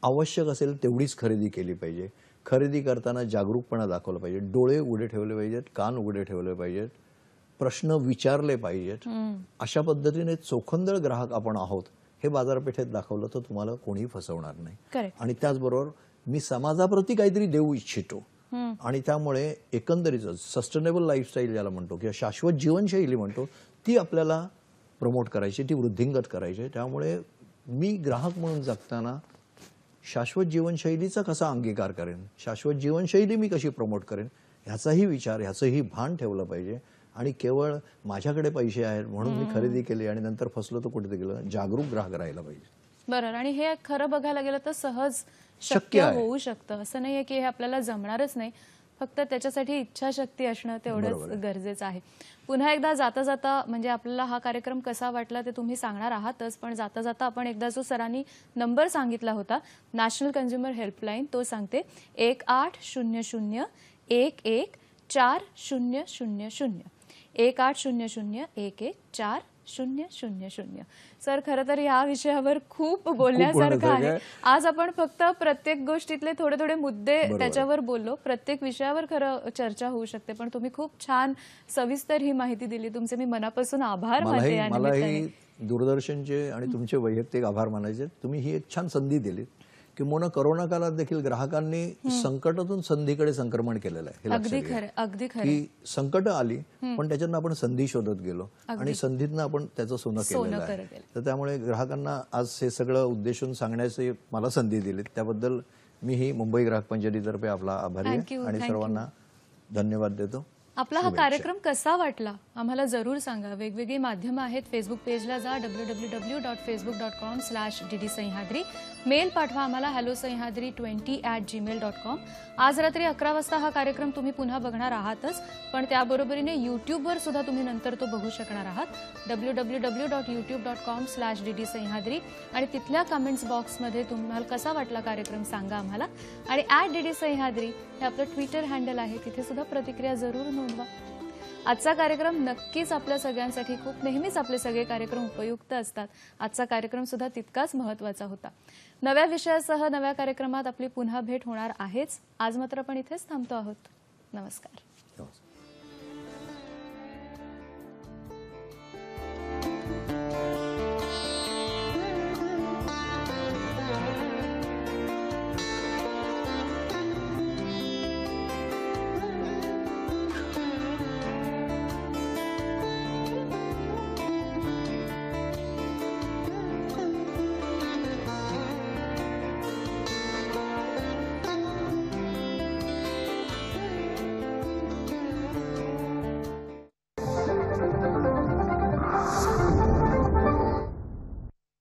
आवश्यक असेल तेवढीच खरेदी केली पाहिजे खरेदी करताना जागरूकपणा दाखवलं पाहिजे डोळे उघडे ठेवले पाहिजेत कान उघडे ठेवले पाहिजेत प्रश्न विचारले पाहिजेत अशा पद्धतीने चोखंदळ ग्राहक आपण आहोत हे बाजारपेठेत दाखवलं तर तुम्हाला कोणीही फसवणार नाही आणि त्याचबरोबर मी समाजाप्रती काहीतरी देऊ इच्छितो आणि त्यामुळे एकंदरीत सस्टेनेबल लाईफस्टाईल ज्याला म्हणतो किंवा शाश्वत जीवनशैली म्हणतो ती आपल्याला प्रमोट करायची ती वृद्धिंगत करायची त्यामुळे मी ग्राहक म्हणून जगताना शाश्वत जीवनशैलीचा कसा अंगीकार करेन शाश्वत जीवनशैली मी कशी प्रमोट करेन ह्याचाही विचार ह्याचंही भान ठेवलं पाहिजे आणि केवळ माझ्याकडे पैसे आहेत म्हणून मी खरेदी केली आणि नंतर फसलो तर कुठे गेलं जागरूक ग्राहक राहायला पाहिजे बरं आणि हे खरं बघायला गेलं तर सहज शक्य होऊ शकतं असं नाहीये की हे आपल्याला जमणारच नाही फक्त त्याच्यासाठी इच्छाशक्ती असणं तेवढंच गरजेचं आहे पुन्हा एकदा जाता जाता म्हणजे आपल्याला हा कार्यक्रम कसा वाटला ते तुम्ही सांगणार आहातच पण जाता जाता आपण एकदा जो सरांनी नंबर सांगितला होता नॅशनल कन्झ्युमर हेल्पलाईन तो सांगते एक आठ शून्य शून्य एक एक चार शून्य शून्य शून्य एक आठ शून्य शून्य एक एक चार शून्य शून्य शून्य सर खरं तर या विषयावर खूप बोलण्यासारखं आहे आज आपण फक्त प्रत्येक गोष्टीतले थोडे थोडे मुद्दे त्याच्यावर बोललो प्रत्येक विषयावर खरं चर्चा होऊ शकते पण तुम्ही खूप छान सविस्तर ही माहिती दिली तुमचे मी मनापासून आभार मानते दूरदर्शनचे आणि तुमचे वैयक्तिक आभार मानायचे तुम्ही ही एक छान संधी दिली किंवा करोना काळात देखील ग्राहकांनी संकटातून संधीकडे संक्रमण केलेलं आहे अगदी की संकट आली पण त्याच्यातनं आपण संधी शोधत गेलो आणि संधीतनं आपण त्याचं सोनं केलेलं आहे तर त्यामुळे ग्राहकांना आज हे सगळं उद्देशून सांगण्याची मला संधी दिली त्याबद्दल मी ही मुंबई ग्राहक पंचायतीतर्फे आपला आभारी आणि सर्वांना धन्यवाद देतो आपला हा कार्यक्रम कसा वाटला आम्हाला जरूर सांगा वेगवेगळी माध्यमं आहेत फेसबुक पेजला जा W W W dot Facebook dot com slash D D Sahyadri mail पाठवा आम्हाला hello Sahyadri twenty at Gmail dot com आज रात्री अकरा वाजता हा कार्यक्रम तुम्ही पुन्हा बघणार आहातच पण त्याबरोबरीने यूट्यूबवर सुद्धा तुम्ही नंतर तो बघू शकणार आहात W W W dot YouTube dot com slash D D Sahyadri आणि तिथल्या कमेंट्स बॉक्समध्ये तुम्हाला कसा वाटला कार्यक्रम सांगा आम्हाला आणि ॲट डी डी सह्याद्री हे आपलं ट्विटर हँडल आहे तिथे सुद्धा प्रतिक्रिया जरूर नोंदवा आजचा कार्यक्रम नक्कीच आपल्या सगळ्यांसाठी खूप नेहमीच आपले सगळे कार्यक्रम उपयुक्त असतात आजचा कार्यक्रम सुद्धा तितकाच महत्वाचा होता नव्या विषयासह नव्या कार्यक्रमात आपली पुन्हा भेट होणार आहेच आज मात्र आपण इथेच थांबतो आहोत नमस्कार